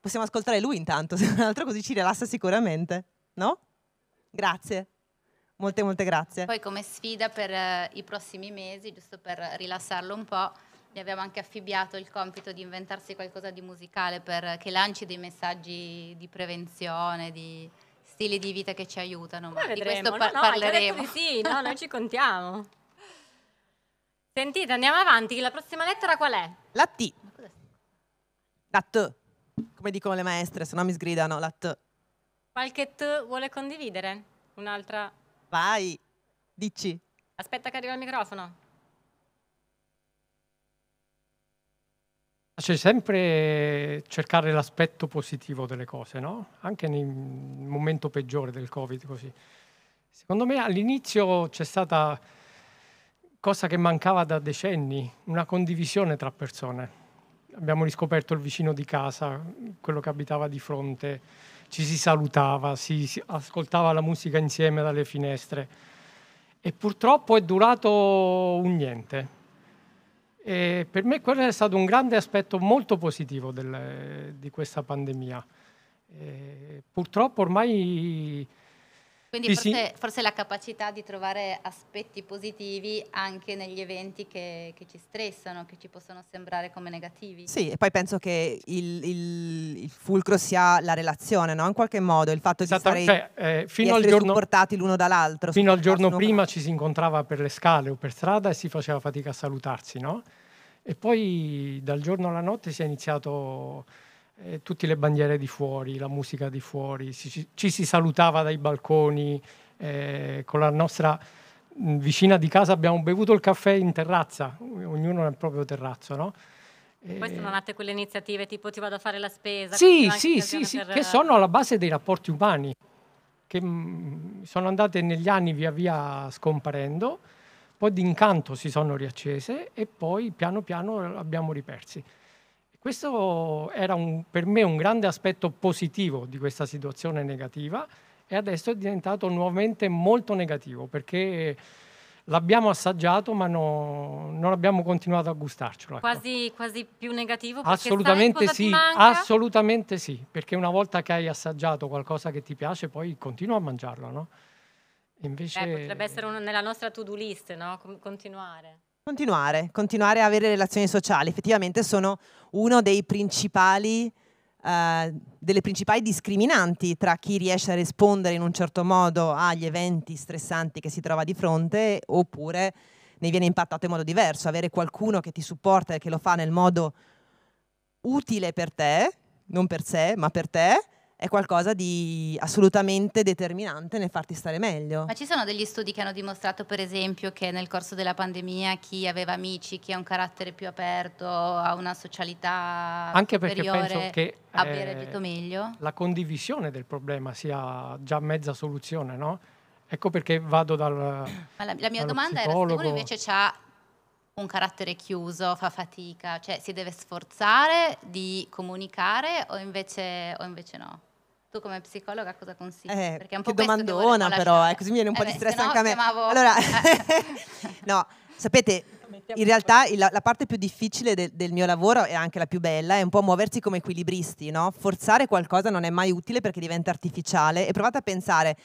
Speaker 6: possiamo ascoltare lui intanto, se non altro così ci rilassa sicuramente, no? Grazie. Molte, molte grazie. Poi
Speaker 5: come sfida per eh, i prossimi mesi, giusto per rilassarlo un po', gli abbiamo anche affibbiato il compito di inventarsi qualcosa di musicale per, eh, che lanci dei messaggi di prevenzione, di stili di vita che ci
Speaker 2: aiutano.
Speaker 6: Ma, di questo par- no, parleremo. sì,
Speaker 2: no, noi ci contiamo. Sentite, andiamo avanti. La prossima lettera qual è?
Speaker 6: La T. La T. Come dicono le maestre, se no mi sgridano, la T.
Speaker 2: Qualche t vuole condividere? Un'altra?
Speaker 6: Vai, dici.
Speaker 2: Aspetta che arriva il microfono.
Speaker 3: C'è sempre cercare l'aspetto positivo delle cose, no? Anche nel momento peggiore del Covid, così. Secondo me all'inizio c'è stata cosa che mancava da decenni, una condivisione tra persone. Abbiamo riscoperto il vicino di casa, quello che abitava di fronte, ci si salutava, si, si ascoltava la musica insieme dalle finestre. E purtroppo è durato un niente. E per me quello è stato un grande aspetto molto positivo del, di questa pandemia. E purtroppo ormai
Speaker 5: quindi forse, forse, la capacità di trovare aspetti positivi anche negli eventi che, che, ci stressano, che ci possono sembrare come negativi. Sì,
Speaker 6: e poi penso che il, il, il fulcro sia la relazione, no? In qualche modo, il fatto esatto, di stare cioè, eh, fino al giorno, supportati l'uno dall'altro.
Speaker 3: Fino al giorno prima ci si incontrava per le scale o per strada e si faceva fatica a salutarsi, no? E poi dal giorno alla notte si è iniziato eh, tutte le bandiere di fuori, la musica di fuori, ci, ci, si salutava dai balconi, eh, con la nostra vicina di casa abbiamo bevuto il caffè in terrazza, ognuno nel proprio terrazzo, no? Poi sono
Speaker 2: nate quelle iniziative tipo ti vado a fare la spesa. Sì, sì, sì, sì per... che sono
Speaker 3: alla base dei rapporti umani, che sono andate negli anni via via scomparendo, poi d'incanto si sono riaccese e poi piano piano abbiamo ripersi. Questo era un, per me un grande aspetto positivo di questa situazione negativa e adesso è diventato nuovamente molto negativo perché l'abbiamo assaggiato ma no, non abbiamo continuato a gustarcelo. Ecco.
Speaker 2: Quasi, quasi, più negativo? Assolutamente sì,
Speaker 3: assolutamente sì, perché una volta che hai assaggiato qualcosa che ti piace poi continua a mangiarlo,
Speaker 6: no? Invece... Beh, potrebbe
Speaker 2: essere un, nella nostra to-do list, no? Continuare.
Speaker 6: Continuare, continuare a avere relazioni sociali, effettivamente sono uno dei principali, eh, delle principali discriminanti tra chi riesce a rispondere in un certo modo agli eventi stressanti che si trova di fronte oppure ne viene impattato in modo diverso. Avere qualcuno che ti supporta e che lo fa nel modo utile per te, non per sé, ma per te, è qualcosa di assolutamente determinante nel farti stare meglio. Ma
Speaker 5: ci sono degli studi che hanno dimostrato, per esempio, che nel corso della pandemia chi aveva amici, chi ha un carattere più aperto, ha una socialità Anche perché penso che abbia eh, reagito meglio?
Speaker 3: La condivisione del problema sia già mezza soluzione, no? Ecco perché vado dal. Ma la, la mia domanda psicologo. era se uno
Speaker 5: invece ha un carattere chiuso, fa fatica, cioè si deve sforzare di comunicare o invece, o invece no? Tu come psicologa cosa consigli? Eh, Perché è un po' che domandona però, eh, così mi viene un po' eh di stress anche a me. Chiamavo... Allora,
Speaker 6: no, sapete, in realtà la, la, parte più difficile de, del mio lavoro e anche la più bella è un po' muoversi come equilibristi, no? Forzare qualcosa non è mai utile perché diventa artificiale e provate a pensare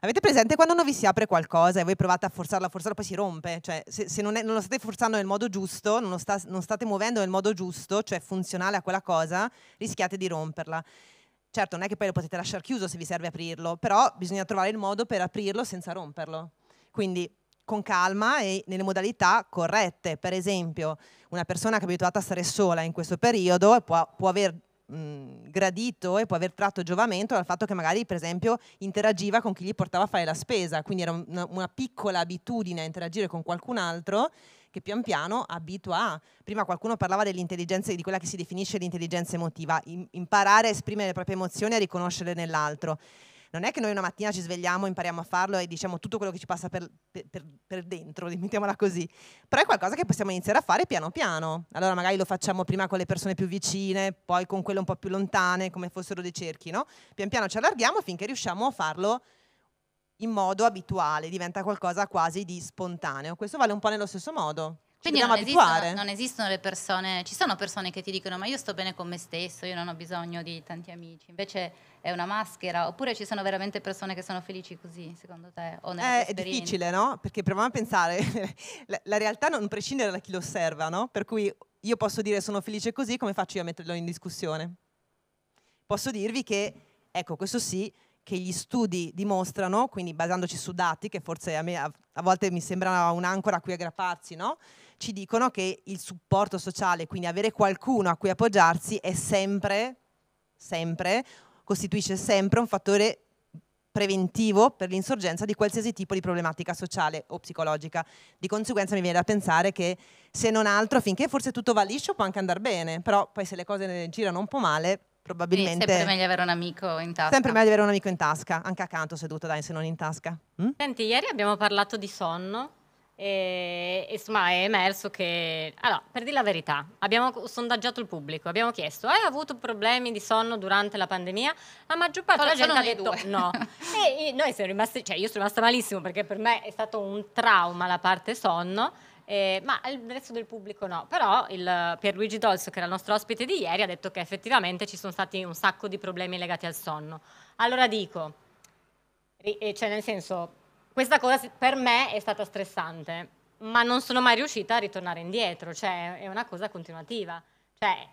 Speaker 6: Avete presente quando non vi si apre qualcosa e voi provate a forzarla, forzarla, poi si rompe? Cioè, se, se non, è, non, lo state forzando nel modo giusto, non, sta, non state muovendo nel modo giusto, cioè funzionale a quella cosa, rischiate di romperla. Certo, non è che poi lo potete lasciare chiuso se vi serve aprirlo, però bisogna trovare il modo per aprirlo senza romperlo. Quindi con calma e nelle modalità corrette. Per esempio, una persona che è abituata a stare sola in questo periodo può, può aver mh, gradito e può aver tratto giovamento dal fatto che magari, per esempio, interagiva con chi gli portava a fare la spesa, quindi era una, una piccola abitudine a interagire con qualcun altro che pian piano abitua a. Prima qualcuno parlava dell'intelligenza, di quella che si definisce l'intelligenza emotiva, imparare a esprimere le proprie emozioni e a riconoscerle nell'altro non è che noi una mattina ci svegliamo, impariamo a farlo e diciamo tutto quello che ci passa per, per, per, dentro, mettiamola così, però è qualcosa che possiamo iniziare a fare piano piano. Allora magari lo facciamo prima con le persone più vicine, poi con quelle un po' più lontane, come fossero dei cerchi, no? Pian piano ci allarghiamo finché riusciamo a farlo in modo abituale, diventa qualcosa quasi di spontaneo. Questo vale un po' nello stesso modo. Ci Quindi non esistono, non
Speaker 5: esistono, le persone, ci sono persone che ti dicono ma io sto bene con me stesso, io non ho bisogno di tanti amici, invece è una maschera, oppure ci sono veramente persone che sono felici così,
Speaker 6: secondo te? Eh, è difficile, no? Perché proviamo a pensare, la, la, realtà non prescinde da chi lo osserva, no? Per cui io posso dire sono felice così, come faccio io a metterlo in discussione? Posso dirvi che, ecco, questo sì, che gli studi dimostrano, quindi basandoci su dati, che forse a me a, a volte mi sembra un'ancora a cui aggrapparsi, no? ci dicono che il supporto sociale, quindi avere qualcuno a cui appoggiarsi, è sempre, sempre, costituisce sempre un fattore preventivo per l'insorgenza di qualsiasi tipo di problematica sociale o psicologica. Di conseguenza mi viene da pensare che se non altro, finché forse tutto va liscio può anche andare bene, però poi se le cose girano un po' male, probabilmente... È sempre meglio avere un amico in tasca. Sempre meglio avere un amico in tasca, anche accanto seduto, dai, se non in tasca.
Speaker 2: Mm? Senti, ieri abbiamo parlato di sonno e insomma è emerso che... Allora, per dire la verità, abbiamo sondaggiato il pubblico, abbiamo chiesto, hai avuto problemi di sonno durante la pandemia? La maggior parte della gente ha detto due. no. e noi siamo rimasti, cioè io sono rimasta malissimo perché per me è stato un trauma la parte sonno eh, ma il resto del pubblico no. Però il Pierluigi Dolso, che era il nostro ospite di ieri, ha detto che effettivamente ci sono stati un sacco di problemi legati al sonno. Allora dico, eh, cioè nel senso, questa cosa per me è stata stressante, ma non sono mai riuscita a ritornare indietro, cioè è una cosa continuativa. Cioè,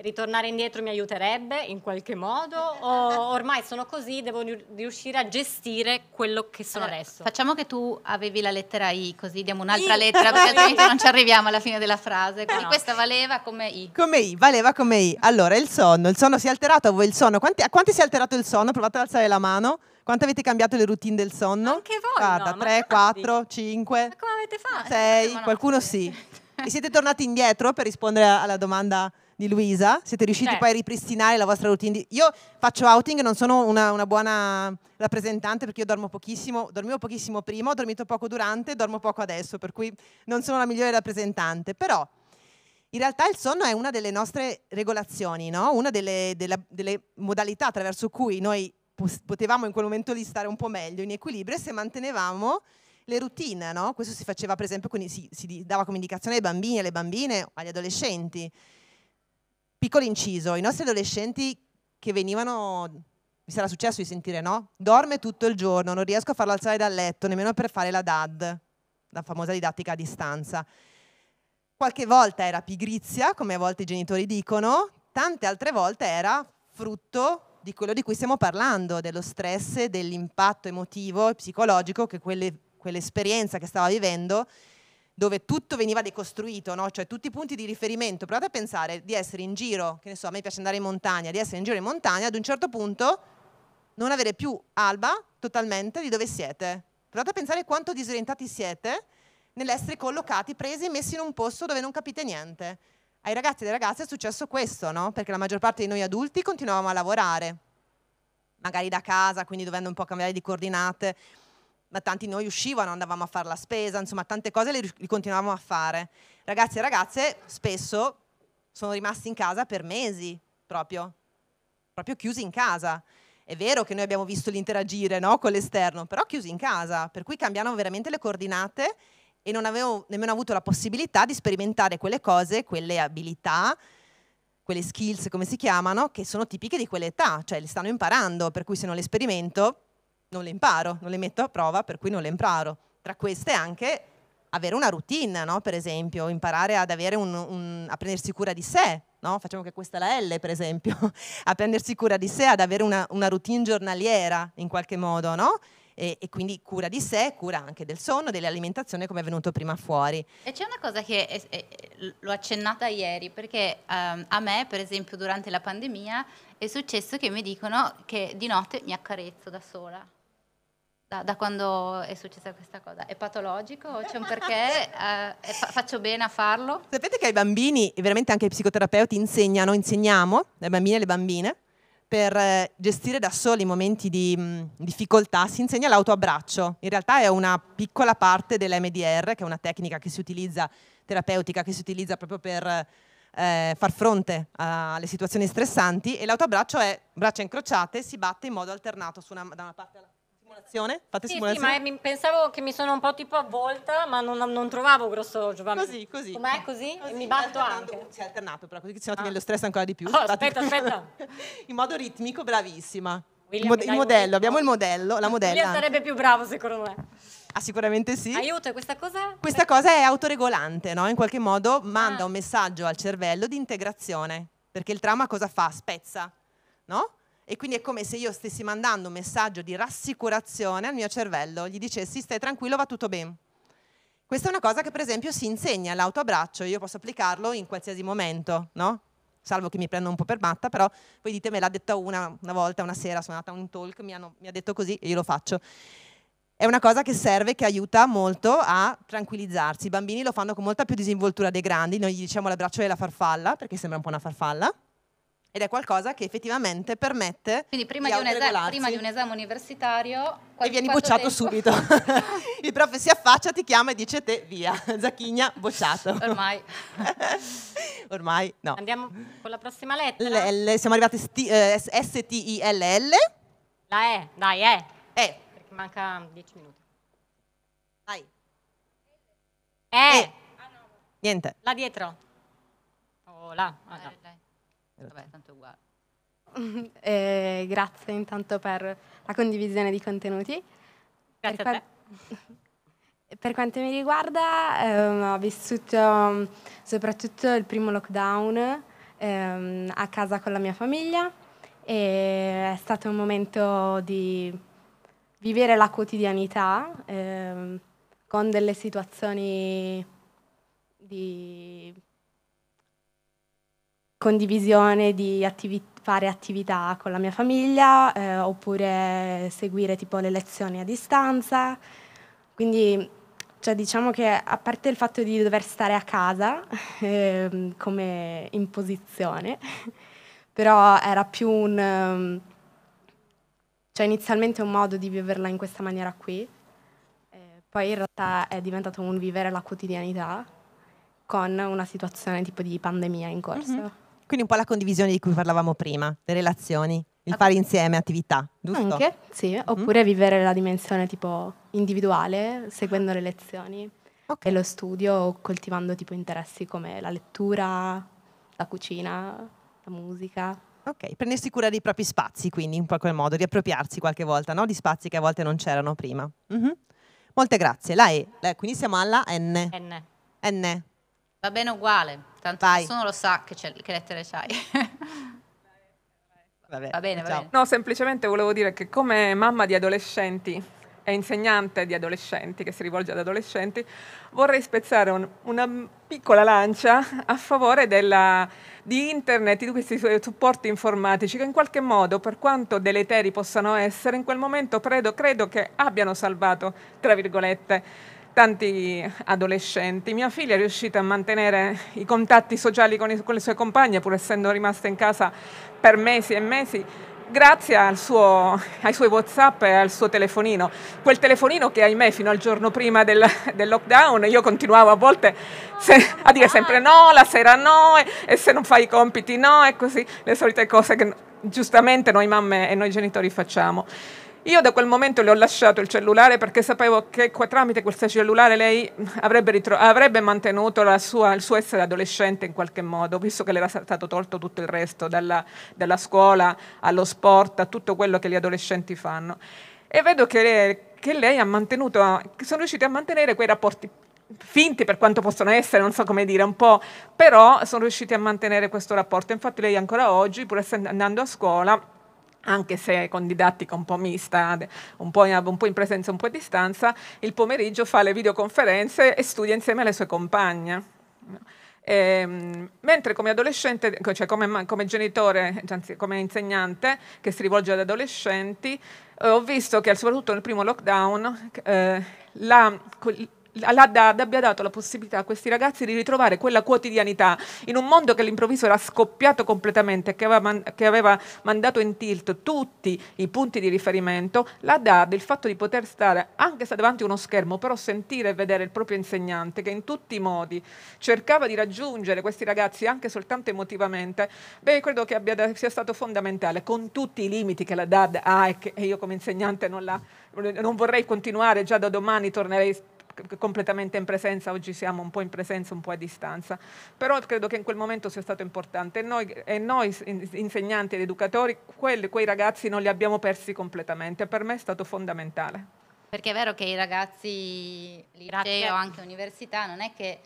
Speaker 2: ritornare indietro mi aiuterebbe in qualche modo o ormai sono così, devo riuscire a gestire quello che sono allora, adesso.
Speaker 5: Facciamo che tu avevi la lettera I, così diamo un'altra lettera perché altrimenti non ci arriviamo alla fine della frase. Quindi no. questa valeva come I.
Speaker 6: Come I, valeva come I. Allora, il sonno, il sonno si è alterato, voi il sonno, quanti, a quanti si è alterato il sonno? Provate ad alzare la mano. Quanto avete cambiato le routine del sonno? Anche voi. Guarda, no, 3, 4, 5. Ma come avete fatto? 6, qualcuno sì. E siete tornati indietro per rispondere alla domanda? di Luisa, siete riusciti eh. poi a ripristinare la vostra routine. Di... Io faccio outing, non sono una, una, buona rappresentante perché io dormo pochissimo, dormivo pochissimo prima, ho dormito poco durante, dormo poco adesso, per cui non sono la migliore rappresentante, però in realtà il sonno è una delle nostre regolazioni, no? una delle, delle, delle modalità attraverso cui noi potevamo in quel momento lì stare un po' meglio in equilibrio se mantenevamo le routine, no? Questo si faceva per esempio, quindi si, si, dava come indicazione ai bambini, alle bambine, agli adolescenti. Piccolo inciso, i nostri adolescenti che venivano, mi sarà successo di sentire no? Dorme tutto il giorno, non riesco a farlo alzare dal letto, nemmeno per fare la DAD, la famosa didattica a distanza. Qualche volta era pigrizia, come a volte i genitori dicono, tante altre volte era frutto di quello di cui stiamo parlando, dello stress, dell'impatto emotivo e psicologico che quelle, quell'esperienza che stava vivendo dove tutto veniva decostruito, no? cioè tutti i punti di riferimento. Provate a pensare di essere in giro, che ne so, a me piace andare in montagna, di essere in giro in montagna, ad un certo punto non avere più alba totalmente di dove siete. Provate a pensare quanto disorientati siete nell'essere collocati, presi e messi in un posto dove non capite niente. Ai ragazzi e alle ragazze è successo questo, no? Perché la maggior parte di noi adulti continuavamo a lavorare, magari da casa, quindi dovendo un po' cambiare di coordinate ma tanti di noi uscivano, andavamo a fare la spesa, insomma tante cose le, continuavamo a fare. Ragazzi e ragazze spesso sono rimasti in casa per mesi, proprio, proprio chiusi in casa. È vero che noi abbiamo visto l'interagire no, con l'esterno, però chiusi in casa, per cui cambiano veramente le coordinate e non avevo nemmeno avuto la possibilità di sperimentare quelle cose, quelle abilità, quelle skills, come si chiamano, che sono tipiche di quell'età, cioè le stanno imparando, per cui se non le sperimento non le imparo, non le metto a prova, per cui non le imparo. Tra queste anche avere una routine, no? per esempio, imparare ad avere un, un, a prendersi cura di sé, no? facciamo che questa è la L per esempio, a prendersi cura di sé, ad avere una, una routine giornaliera in qualche modo, no? e, e, quindi cura di sé, cura anche del sonno, dell'alimentazione come è venuto prima fuori.
Speaker 5: E c'è una cosa che è, è, l'ho accennata ieri perché um, a me per esempio durante la pandemia è successo che mi dicono che di notte mi accarezzo da sola. Da, da, quando è successa questa cosa? È patologico? C'è un perché? Eh, fa- faccio bene a
Speaker 6: farlo? Sapete che ai bambini, veramente anche i psicoterapeuti insegnano, insegniamo, ai bambini e alle bambine, per eh, gestire da soli i momenti di mm, difficoltà si insegna l'autoabbraccio. In realtà è una piccola parte dell'MDR, che è una tecnica che si utilizza, terapeutica, che si utilizza proprio per eh, far fronte alle situazioni stressanti e l'autoabbraccio è braccia incrociate, si batte in modo alternato una, da una parte alla simulazione? Fate sì, simulazione?
Speaker 2: Sì, ma mi, pensavo che mi sono un po' tipo avvolta, ma non, non trovavo grosso giovanni. Così, così. Com'è?
Speaker 6: Così? così mi batto anche. Si è alternato, però così se no ah. ti lo stress ancora di più. Oh, aspetta, aspetta. In modo ritmico, bravissima. William, il, modello, abbiamo il modello, la modella. William sarebbe più bravo secondo me. Ah, sicuramente sì. Aiuto, questa cosa? Questa cosa è autoregolante, no? In qualche modo manda ah. un messaggio al cervello di integrazione, perché il trauma cosa fa? Spezza, no? e quindi è come se io stessi mandando un messaggio di rassicurazione al mio cervello, gli dicessi stai tranquillo, va tutto bene. Questa è una cosa che per esempio si insegna, l'autoabbraccio, io posso applicarlo in qualsiasi momento, no? Salvo che mi prenda un po' per matta, però voi dite me l'ha detta una, una, volta, una sera, sono andata a un talk, mi, hanno, mi ha detto così e io lo faccio. È una cosa che serve, che aiuta molto a tranquillizzarsi. I bambini lo fanno con molta più disinvoltura dei grandi, noi gli diciamo l'abbraccio della farfalla, perché sembra un po' una farfalla, ed è qualcosa che effettivamente permette Quindi prima di, di, un, esame, prima di
Speaker 5: un esame universitario e vieni bocciato tempo? subito.
Speaker 6: Il prof si affaccia, ti chiama e dice te via, Zacchigna bocciato. Ormai. Ormai no. Andiamo con la prossima lettera. Eh, l, l siamo arrivati sti, S-T-I-L-L.
Speaker 2: La E, dai, E. E. Perché manca dieci minuti. dai E.
Speaker 6: e. Ah, no. Niente.
Speaker 2: Là dietro. Oh, là. Ah, dai, dai. Vabbè, tanto uguale.
Speaker 9: eh, grazie intanto per la condivisione di contenuti. Grazie per, per quanto mi riguarda, ehm, ho vissuto soprattutto il primo lockdown ehm, a casa con la mia famiglia e è stato un momento di vivere la quotidianità ehm, con delle situazioni di condivisione di attività fare attività con la mia famiglia eh, oppure seguire tipo le lezioni a distanza. Quindi cioè, diciamo che a parte il fatto di dover stare a casa eh, come imposizione, però era più un... Ehm, cioè inizialmente un modo di viverla in questa maniera qui, eh, poi in realtà è diventato un vivere la quotidianità con una situazione tipo di pandemia in corso. Mm -hmm.
Speaker 6: Quindi un po' la condivisione di cui parlavamo prima, le relazioni, il fare insieme attività, giusto? Anche,
Speaker 9: sì, mhm. oppure vivere la dimensione tipo individuale, seguendo le lezioni okay. e lo studio o coltivando tipo interessi come la lettura, la cucina, la musica. Ok,
Speaker 6: prendersi cura dei propri spazi, quindi in qualche modo, riappropriarsi qualche volta no? di spazi che a volte non c'erano prima. Mm-hmm. Molte grazie. La E, quindi siamo alla N. N. N.
Speaker 5: Va bene uguale, tanto Vai. nessuno lo sa che, che lettere c'hai.
Speaker 4: va bene, va bene. Ciao. No, semplicemente volevo dire che come mamma di adolescenti e insegnante di adolescenti, che si rivolge ad adolescenti, vorrei spezzare un, una piccola lancia a favore della, di internet, di questi supporti informatici che in qualche modo, per quanto deleteri possano essere, in quel momento credo, credo che abbiano salvato, tra virgolette, tanti adolescenti. Mia figlia è riuscita a mantenere i contatti sociali con, i, con le sue compagne, pur essendo rimasta in casa per mesi e mesi, grazie suo, ai suoi WhatsApp e al suo telefonino. Quel telefonino che, ahimè, fino al giorno prima del, del lockdown io continuavo a volte se, a dire sempre no, la sera no, e, e, se non fai i compiti no, e così, le solite cose che giustamente noi mamme e noi genitori facciamo. Io da quel momento le ho lasciato il cellulare perché sapevo che qua, tramite questo cellulare lei avrebbe, ritro- avrebbe mantenuto sua, il suo essere adolescente in qualche modo, visto che le era stato tolto tutto il resto, dalla, dalla scuola allo sport, a tutto quello che gli adolescenti fanno. E vedo che lei, che lei ha mantenuto, che sono riusciti a mantenere quei rapporti finti per quanto possono essere, non so come dire, un po', però sono riusciti a mantenere questo rapporto. Infatti lei ancora oggi, pur essendo andando a scuola, anche se con didattica un po' mista, un po, in, un po' in, presenza, un po' a distanza, il pomeriggio fa le videoconferenze e studia insieme alle sue compagne. E, ehm, mentre come adolescente, cioè come, come genitore, anzi come insegnante che si rivolge ad adolescenti, ho visto che soprattutto nel primo lockdown eh, la, l'ADAD abbia dato la possibilità a questi ragazzi di ritrovare quella quotidianità in un mondo che all'improvviso era scoppiato completamente, che aveva, man- che aveva mandato in tilt tutti i punti di riferimento, la DAD, il fatto di poter stare anche se davanti a uno schermo, però sentire e vedere il proprio insegnante che in tutti i modi cercava di raggiungere questi ragazzi anche soltanto emotivamente, beh, credo che abbia, sia stato fondamentale con tutti i limiti che la DAD ha e che io come insegnante non, la, non vorrei continuare, già da domani tornerei completamente in presenza, oggi siamo un po' in presenza, un po' a distanza, però credo che in quel momento sia stato importante e noi, e noi insegnanti ed educatori quelli, quei ragazzi non li abbiamo persi completamente, per me è stato fondamentale. Perché è
Speaker 5: vero che i ragazzi liceo, anche università, non è che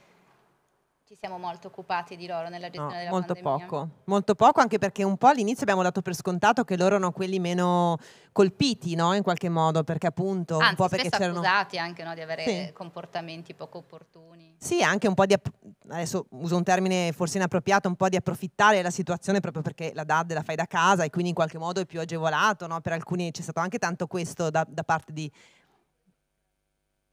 Speaker 5: ci siamo molto occupati di loro nella gestione no, della molto pandemia. Poco.
Speaker 6: Molto poco, anche perché un po' all'inizio abbiamo dato per scontato che loro erano quelli meno colpiti, no? In qualche modo, perché appunto... Anzi, un po' perché c'erano... accusati
Speaker 5: anche no? di avere sì. comportamenti poco opportuni.
Speaker 6: Sì, anche un po' di... adesso uso un termine forse inappropriato, un po' di approfittare della situazione proprio perché la DAD la fai da casa e quindi in qualche modo è più agevolato, no? Per alcuni c'è stato anche tanto questo da, da parte di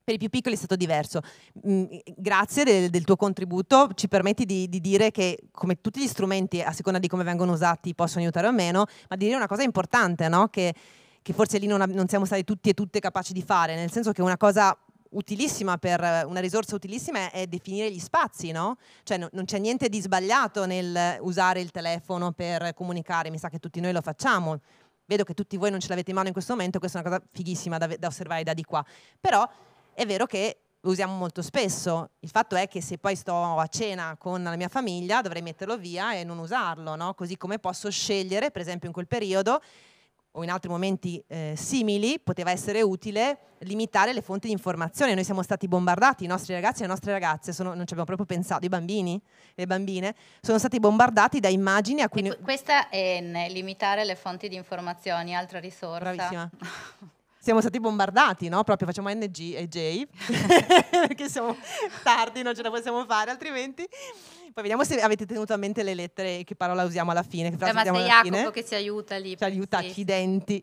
Speaker 6: per i più piccoli è stato diverso. Mm, grazie del, del, tuo contributo, ci permetti di, di, dire che come tutti gli strumenti, a seconda di come vengono usati, possono aiutare o meno, ma di dire una cosa importante, no? che, che, forse lì non, non, siamo stati tutti e tutte capaci di fare, nel senso che una cosa utilissima per una risorsa utilissima è, è definire gli spazi, no? Cioè no, non c'è niente di sbagliato nel usare il telefono per comunicare, mi sa che tutti noi lo facciamo. Vedo che tutti voi non ce l'avete in mano in questo momento, questa è una cosa fighissima da, da osservare da di qua. Però è vero che lo usiamo molto spesso. Il fatto è che se poi sto a cena con la mia famiglia dovrei metterlo via e non usarlo, no? così come posso scegliere, per esempio in quel periodo o in altri momenti eh, simili, poteva essere utile limitare le fonti di informazione. Noi siamo stati bombardati, i nostri ragazzi e le nostre ragazze, sono, non ci abbiamo proprio pensato, i bambini le bambine, sono stati bombardati da immagini a cui... E
Speaker 5: questa è limitare le fonti di informazioni, altra risorsa. Bravissima.
Speaker 6: siamo stati bombardati, no? Proprio facciamo NG e J, perché siamo tardi, non ce la possiamo fare altrimenti. Poi vediamo se avete tenuto a mente le lettere e che parola usiamo alla fine. Che eh, ma sei Jacopo fine. che ci aiuta lì. Ci aiuta, sì. denti.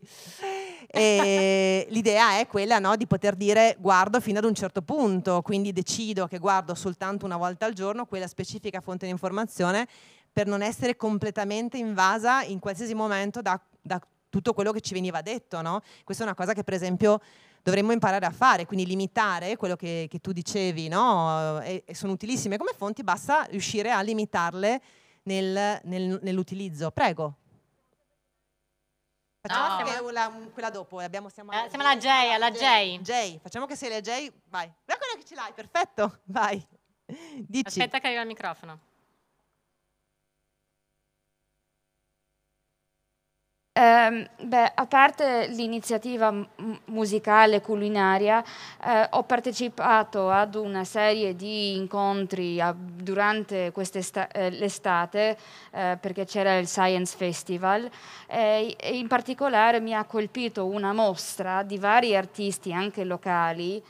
Speaker 6: E l'idea è quella no, di poter dire guardo fino ad un certo punto, quindi decido che guardo soltanto una volta al giorno quella specifica fonte di informazione per non essere completamente invasa in qualsiasi momento da, da tutto quello che ci veniva detto, no? Questa è una cosa che per esempio dovremmo imparare a fare, quindi limitare quello che, che tu dicevi, no? E, e sono utilissime come fonti, basta riuscire a limitarle nel, nel, nell'utilizzo. Prego. Facciamo no, siamo... la, quella dopo, eh, abbiamo, siamo, eh, alla, siamo alla J, alla J. J. Facciamo che sei la J, vai. Guarda quella che ce l'hai, perfetto, vai. Dici. Aspetta che arriva il
Speaker 2: microfono.
Speaker 1: Eh, beh, a parte l'iniziativa musicale culinaria, eh, ho partecipato ad una serie di incontri a, durante eh, l'estate, eh, perché c'era il Science Festival, e in particolare mi ha colpito una mostra di vari artisti, anche locali,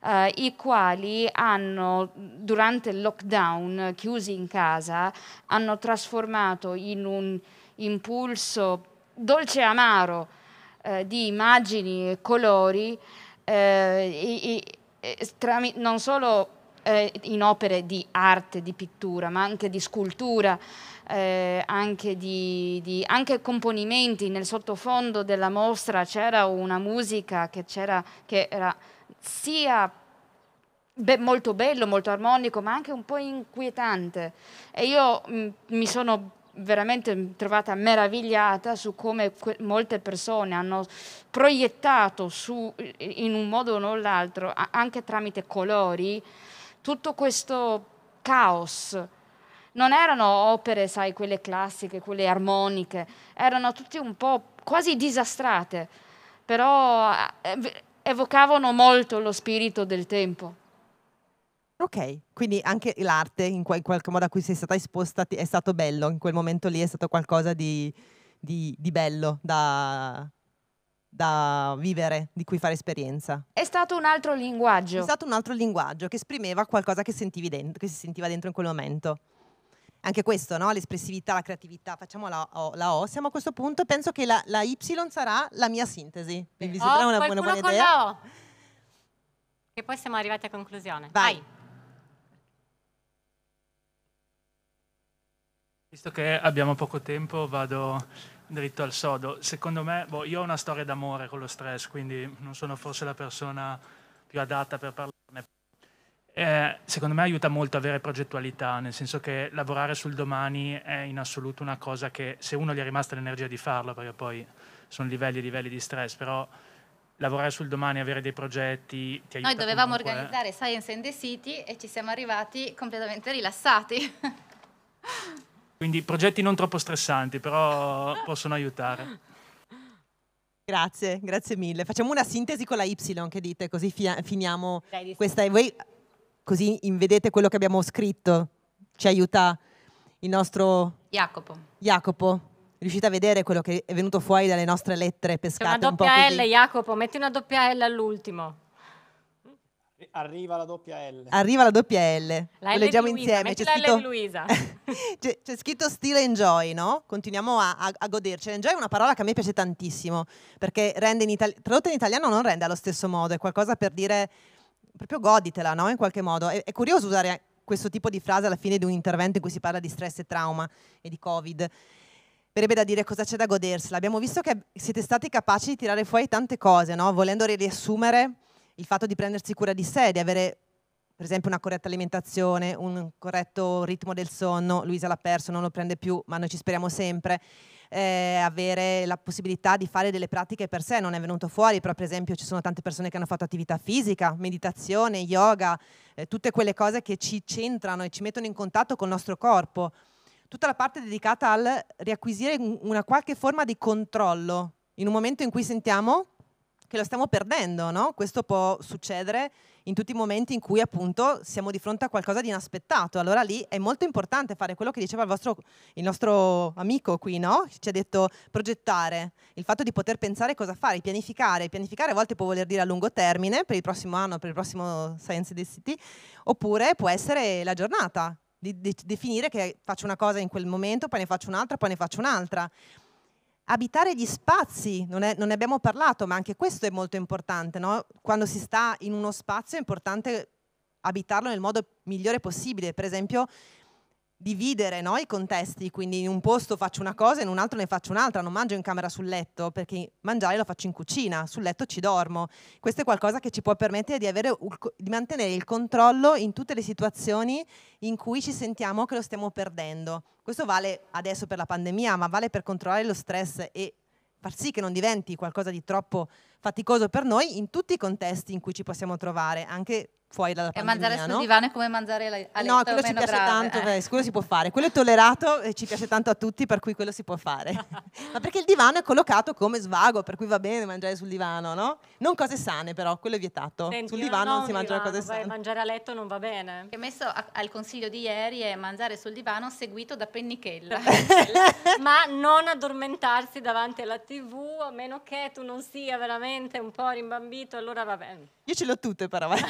Speaker 1: Uh, i quali hanno durante il lockdown chiusi in casa hanno trasformato in un impulso dolce e amaro eh, di immagini e colori, eh, e, e, tra, non solo eh, in opere di arte, di pittura, ma anche di scultura, eh, anche di, di anche componimenti. Nel sottofondo della mostra c'era una musica che, c'era, che era sia Be molto bello, molto armonico, ma anche un po' inquietante. E io mh, mm, mi sono veramente trovata meravigliata su come que- molte persone hanno proiettato su, in un modo o nell'altro, a- anche tramite colori, tutto questo caos. Non erano opere, sai, quelle classiche, quelle armoniche, erano tutte un po' quasi disastrate, però eh, evocavano molto lo spirito del tempo.
Speaker 6: Ok, quindi anche l'arte in qualche modo a cui sei stata esposta è stato bello, in quel momento lì è stato qualcosa di, di, di bello da, da vivere, di cui fare esperienza. È stato un altro linguaggio. È stato un altro linguaggio che esprimeva qualcosa che, sentivi dentro, che si sentiva dentro in quel momento. Anche questo, no? l'espressività, la creatività, facciamo la o, la o, Siamo a questo punto, penso che la, la Y sarà la mia sintesi. Vi oh, sarà una, una buona idea?
Speaker 2: E poi siamo arrivati a conclusione. Vai. Vai.
Speaker 7: Visto che abbiamo poco tempo, vado dritto al sodo. Secondo me, boh, io ho una storia d'amore con lo stress, quindi non sono forse la persona più adatta per parlarne. Eh, secondo me aiuta molto avere progettualità, nel senso che lavorare sul domani è in assoluto una cosa che se uno gli è rimasta l'energia di farlo, perché poi sono livelli e livelli di stress, però lavorare sul domani, avere dei progetti. Ti aiuta. Noi dovevamo comunque. Eh. organizzare
Speaker 5: Science and the City e ci siamo arrivati completamente rilassati.
Speaker 7: Quindi progetti non troppo stressanti, però possono aiutare.
Speaker 6: Grazie, grazie mille. Facciamo una sintesi con la Y che dite, così fia- finiamo Dai, questa. E voi così vedete quello che abbiamo scritto. Ci aiuta il nostro Jacopo. Jacopo. Riuscite a vedere quello che è venuto fuori dalle nostre lettere pescate? C'è una doppia un L,
Speaker 2: Jacopo, metti una doppia L all'ultimo. Arriva la doppia L.
Speaker 6: Arriva la doppia L. La Lo leggiamo Luisa, insieme. C'è scritto...
Speaker 2: Luisa.
Speaker 6: c'è, c'è, scritto stile enjoy, no? Continuiamo a, a, a godercela. Enjoy è una parola che a me piace tantissimo, perché rende in italiano, tradotta in italiano non rende allo stesso modo, è qualcosa per dire proprio goditela, no? In qualche modo. È, è curioso usare questo tipo di frase alla fine di un intervento in cui si parla di stress e trauma e di Covid verrebbe da dire cosa c'è da godersela. Abbiamo visto che siete stati capaci di tirare fuori tante cose, no? volendo riassumere il fatto di prendersi cura di sé, di avere per esempio una corretta alimentazione, un corretto ritmo del sonno, Luisa l'ha perso, non lo prende più, ma noi ci speriamo sempre, eh, avere la possibilità di fare delle pratiche per sé, non è venuto fuori, però per esempio ci sono tante persone che hanno fatto attività fisica, meditazione, yoga, eh, tutte quelle cose che ci centrano e ci mettono in contatto con il nostro corpo. Tutta la parte dedicata al riacquisire una qualche forma di controllo in un momento in cui sentiamo che lo stiamo perdendo, no? Questo può succedere in tutti i momenti in cui appunto siamo di fronte a qualcosa di inaspettato. Allora lì è molto importante fare quello che diceva il, vostro, il nostro amico qui, no? Ci ha detto progettare, il fatto di poter pensare cosa fare, pianificare. Pianificare a volte può voler dire a lungo termine, per il prossimo anno, per il prossimo Science Day City, oppure può essere la giornata, di, di, definire che faccio una cosa in quel momento, poi ne faccio un'altra, poi ne faccio un'altra. Abitare gli spazi, non, è, non, ne abbiamo parlato, ma anche questo è molto importante. No? Quando si sta in uno spazio è importante abitarlo nel modo migliore possibile. Per esempio, dividere no, i contesti, quindi in un posto faccio una cosa, in un altro ne faccio un'altra, non mangio in camera sul letto, perché mangiare lo faccio in cucina, sul letto ci dormo. Questo è qualcosa che ci può permettere di, avere, di mantenere il controllo in tutte le situazioni in cui ci sentiamo che lo stiamo perdendo. Questo vale adesso per la pandemia, ma vale per controllare lo stress e far sì che non diventi qualcosa di troppo faticoso per noi in tutti i contesti in cui ci possiamo trovare, anche fuori dalla pandemia. E mangiare no? sul divano è
Speaker 5: come mangiare la, a letto No, quello ci piace grave. tanto, eh.
Speaker 6: quello si può fare. Quello è tollerato e ci piace tanto a tutti, per cui quello si può fare. Ma perché il divano è collocato come svago, per cui va bene mangiare sul divano, no? Non cose sane però, quello è vietato. Senti, sul divano non, non si mangiano cose sane.
Speaker 2: Mangiare a letto non va bene. Che messo a, al consiglio di ieri è mangiare sul divano seguito da pennichella. Ma non addormentarsi davanti alla tv, a meno che tu non sia veramente un po' rimbambito, allora va bene.
Speaker 6: Io ce l'ho tutte però. Eh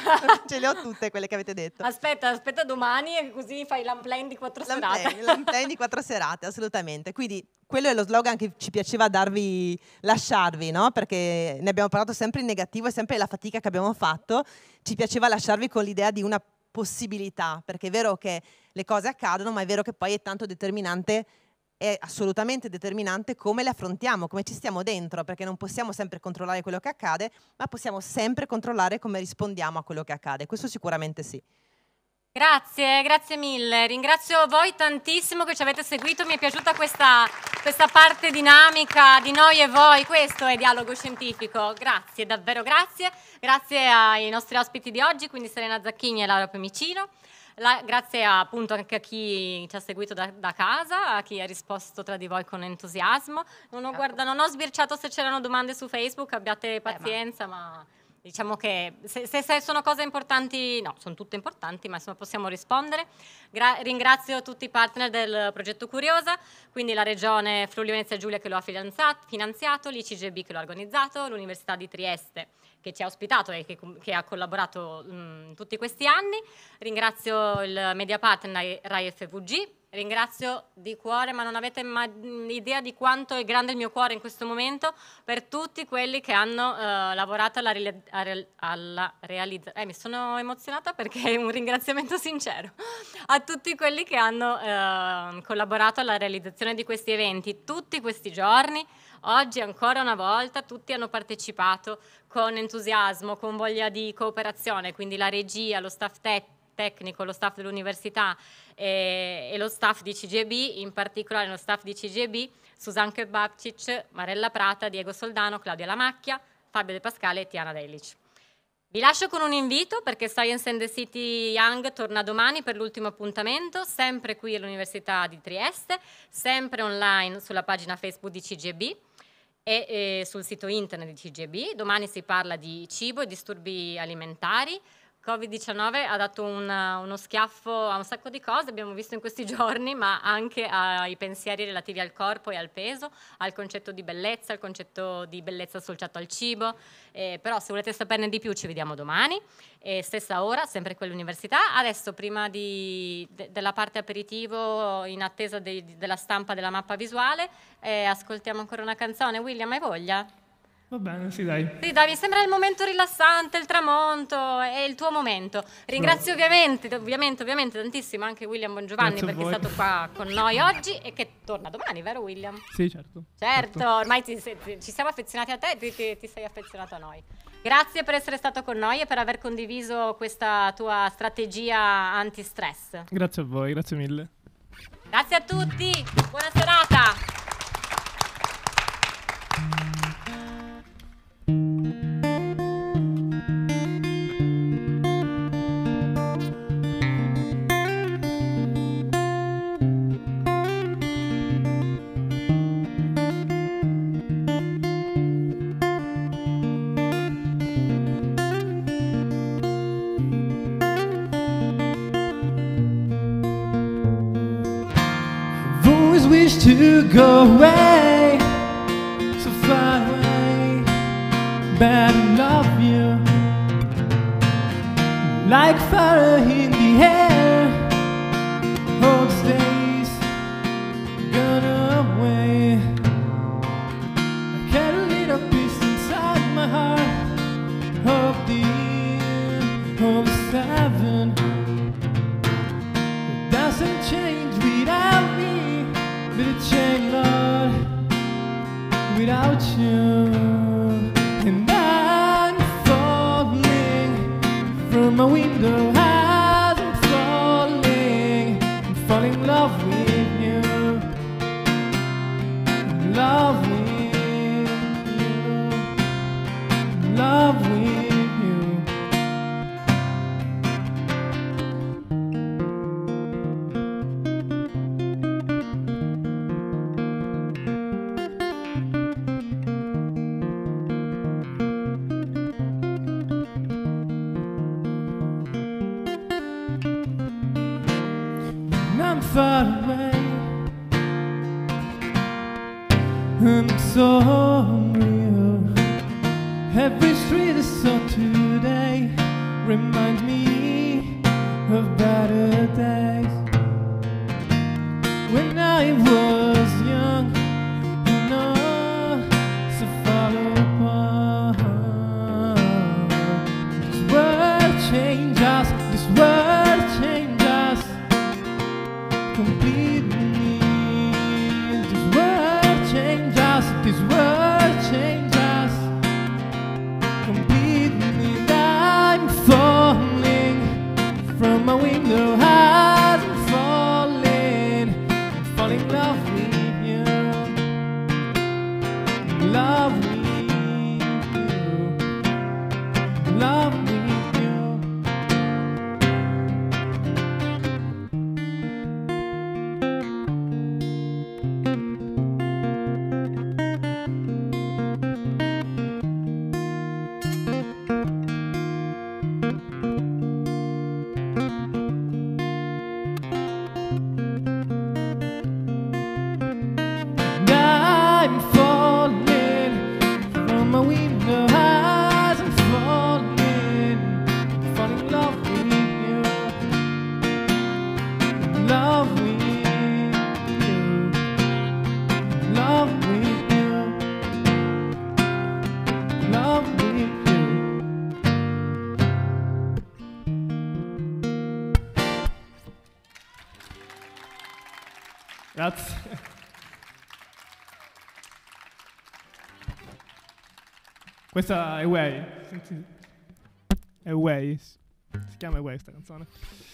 Speaker 6: ce le ho tutte quelle che avete detto. Aspetta, aspetta domani
Speaker 2: e così fai l'unplan di quattro serate.
Speaker 6: L'unplan di quattro serate, assolutamente. Quindi quello è lo slogan che ci piaceva darvi, lasciarvi, no? Perché ne abbiamo parlato sempre in negativo e sempre la fatica che abbiamo fatto. Ci piaceva lasciarvi con l'idea di una possibilità, perché è vero che le cose accadono, ma è vero che poi è tanto determinante è assolutamente determinante come le affrontiamo, come ci stiamo dentro, perché non possiamo sempre controllare quello che accade, ma possiamo sempre controllare come rispondiamo a quello che accade. Questo sicuramente sì.
Speaker 2: Grazie, grazie mille. Ringrazio voi tantissimo che ci avete seguito. Mi è piaciuta questa, questa parte dinamica di noi e voi. Questo è dialogo scientifico. Grazie, davvero grazie. Grazie ai nostri ospiti di oggi, quindi Serena Zacchini e Laura Pemicino. La, grazie appunto anche a chi ci ha seguito da, da, casa, a chi ha risposto tra di voi con entusiasmo. Non ho, certo. guarda, non ho sbirciato se c'erano domande su Facebook, abbiate pazienza, eh, ma... ma... Diciamo che se, se, se, sono cose importanti, no, sono tutte importanti, ma insomma possiamo rispondere. Gra ringrazio tutti i partner del progetto Curiosa, quindi la Regione Friuli Venezia Giulia che lo ha finanziato, l'ICGB che lo ha organizzato, l'Università di Trieste che ci ha ospitato e che, che ha collaborato mh, tutti questi anni. Ringrazio il media partner Rai FVG, ringrazio di cuore, ma non avete idea di quanto è grande il mio cuore in questo momento per tutti quelli che hanno eh, lavorato alla, alla realizzazione. Eh, mi sono emozionata perché è un ringraziamento sincero a tutti quelli che hanno eh, collaborato alla realizzazione di questi eventi tutti questi giorni. Oggi ancora una volta tutti hanno partecipato con entusiasmo, con voglia di cooperazione, quindi la regia, lo staff tech tecnico, lo staff dell'università e, e, lo staff di CGB, in particolare lo staff di CGB, Susanke Babcic, Marella Prata, Diego Soldano, Claudia Lamacchia, Fabio De Pascale e Tiana Delic. Vi lascio con un invito perché Science and the City Young torna domani per l'ultimo appuntamento, sempre qui all'Università di Trieste, sempre online sulla pagina Facebook di CGB e, e eh, sul sito internet di CGB. Domani si parla di cibo e disturbi alimentari. Covid-19 ha dato una, uno schiaffo a un sacco di cose, abbiamo visto in questi giorni, ma anche ai pensieri relativi al corpo e al peso, al concetto di bellezza, al concetto di bellezza associato al cibo. Eh, però se volete saperne di più ci vediamo domani, eh, stessa ora, sempre quell'università. Adesso prima di, de, della parte aperitivo, in attesa de, de, della stampa della mappa visuale, eh, ascoltiamo ancora una canzone. William, hai voglia?
Speaker 7: Va bene, sì dai.
Speaker 2: Sì dai, mi sembra il momento rilassante, il tramonto, è il tuo momento. Ringrazio ovviamente, ovviamente, ovviamente tantissimo anche William Bongiovanni perché è stato qua con noi oggi e che torna domani, vero William? Sì, certo. Certo, certo. ormai ti, se, ci siamo affezionati a te e ti, ti, ti sei affezionato a noi. Grazie per essere stato con noi e per aver condiviso questa tua strategia anti-stress.
Speaker 7: Grazie a voi, grazie mille.
Speaker 2: Grazie a tutti, buona serata.
Speaker 7: Questa è Way. È Way.
Speaker 10: Si chiama Way questa canzone.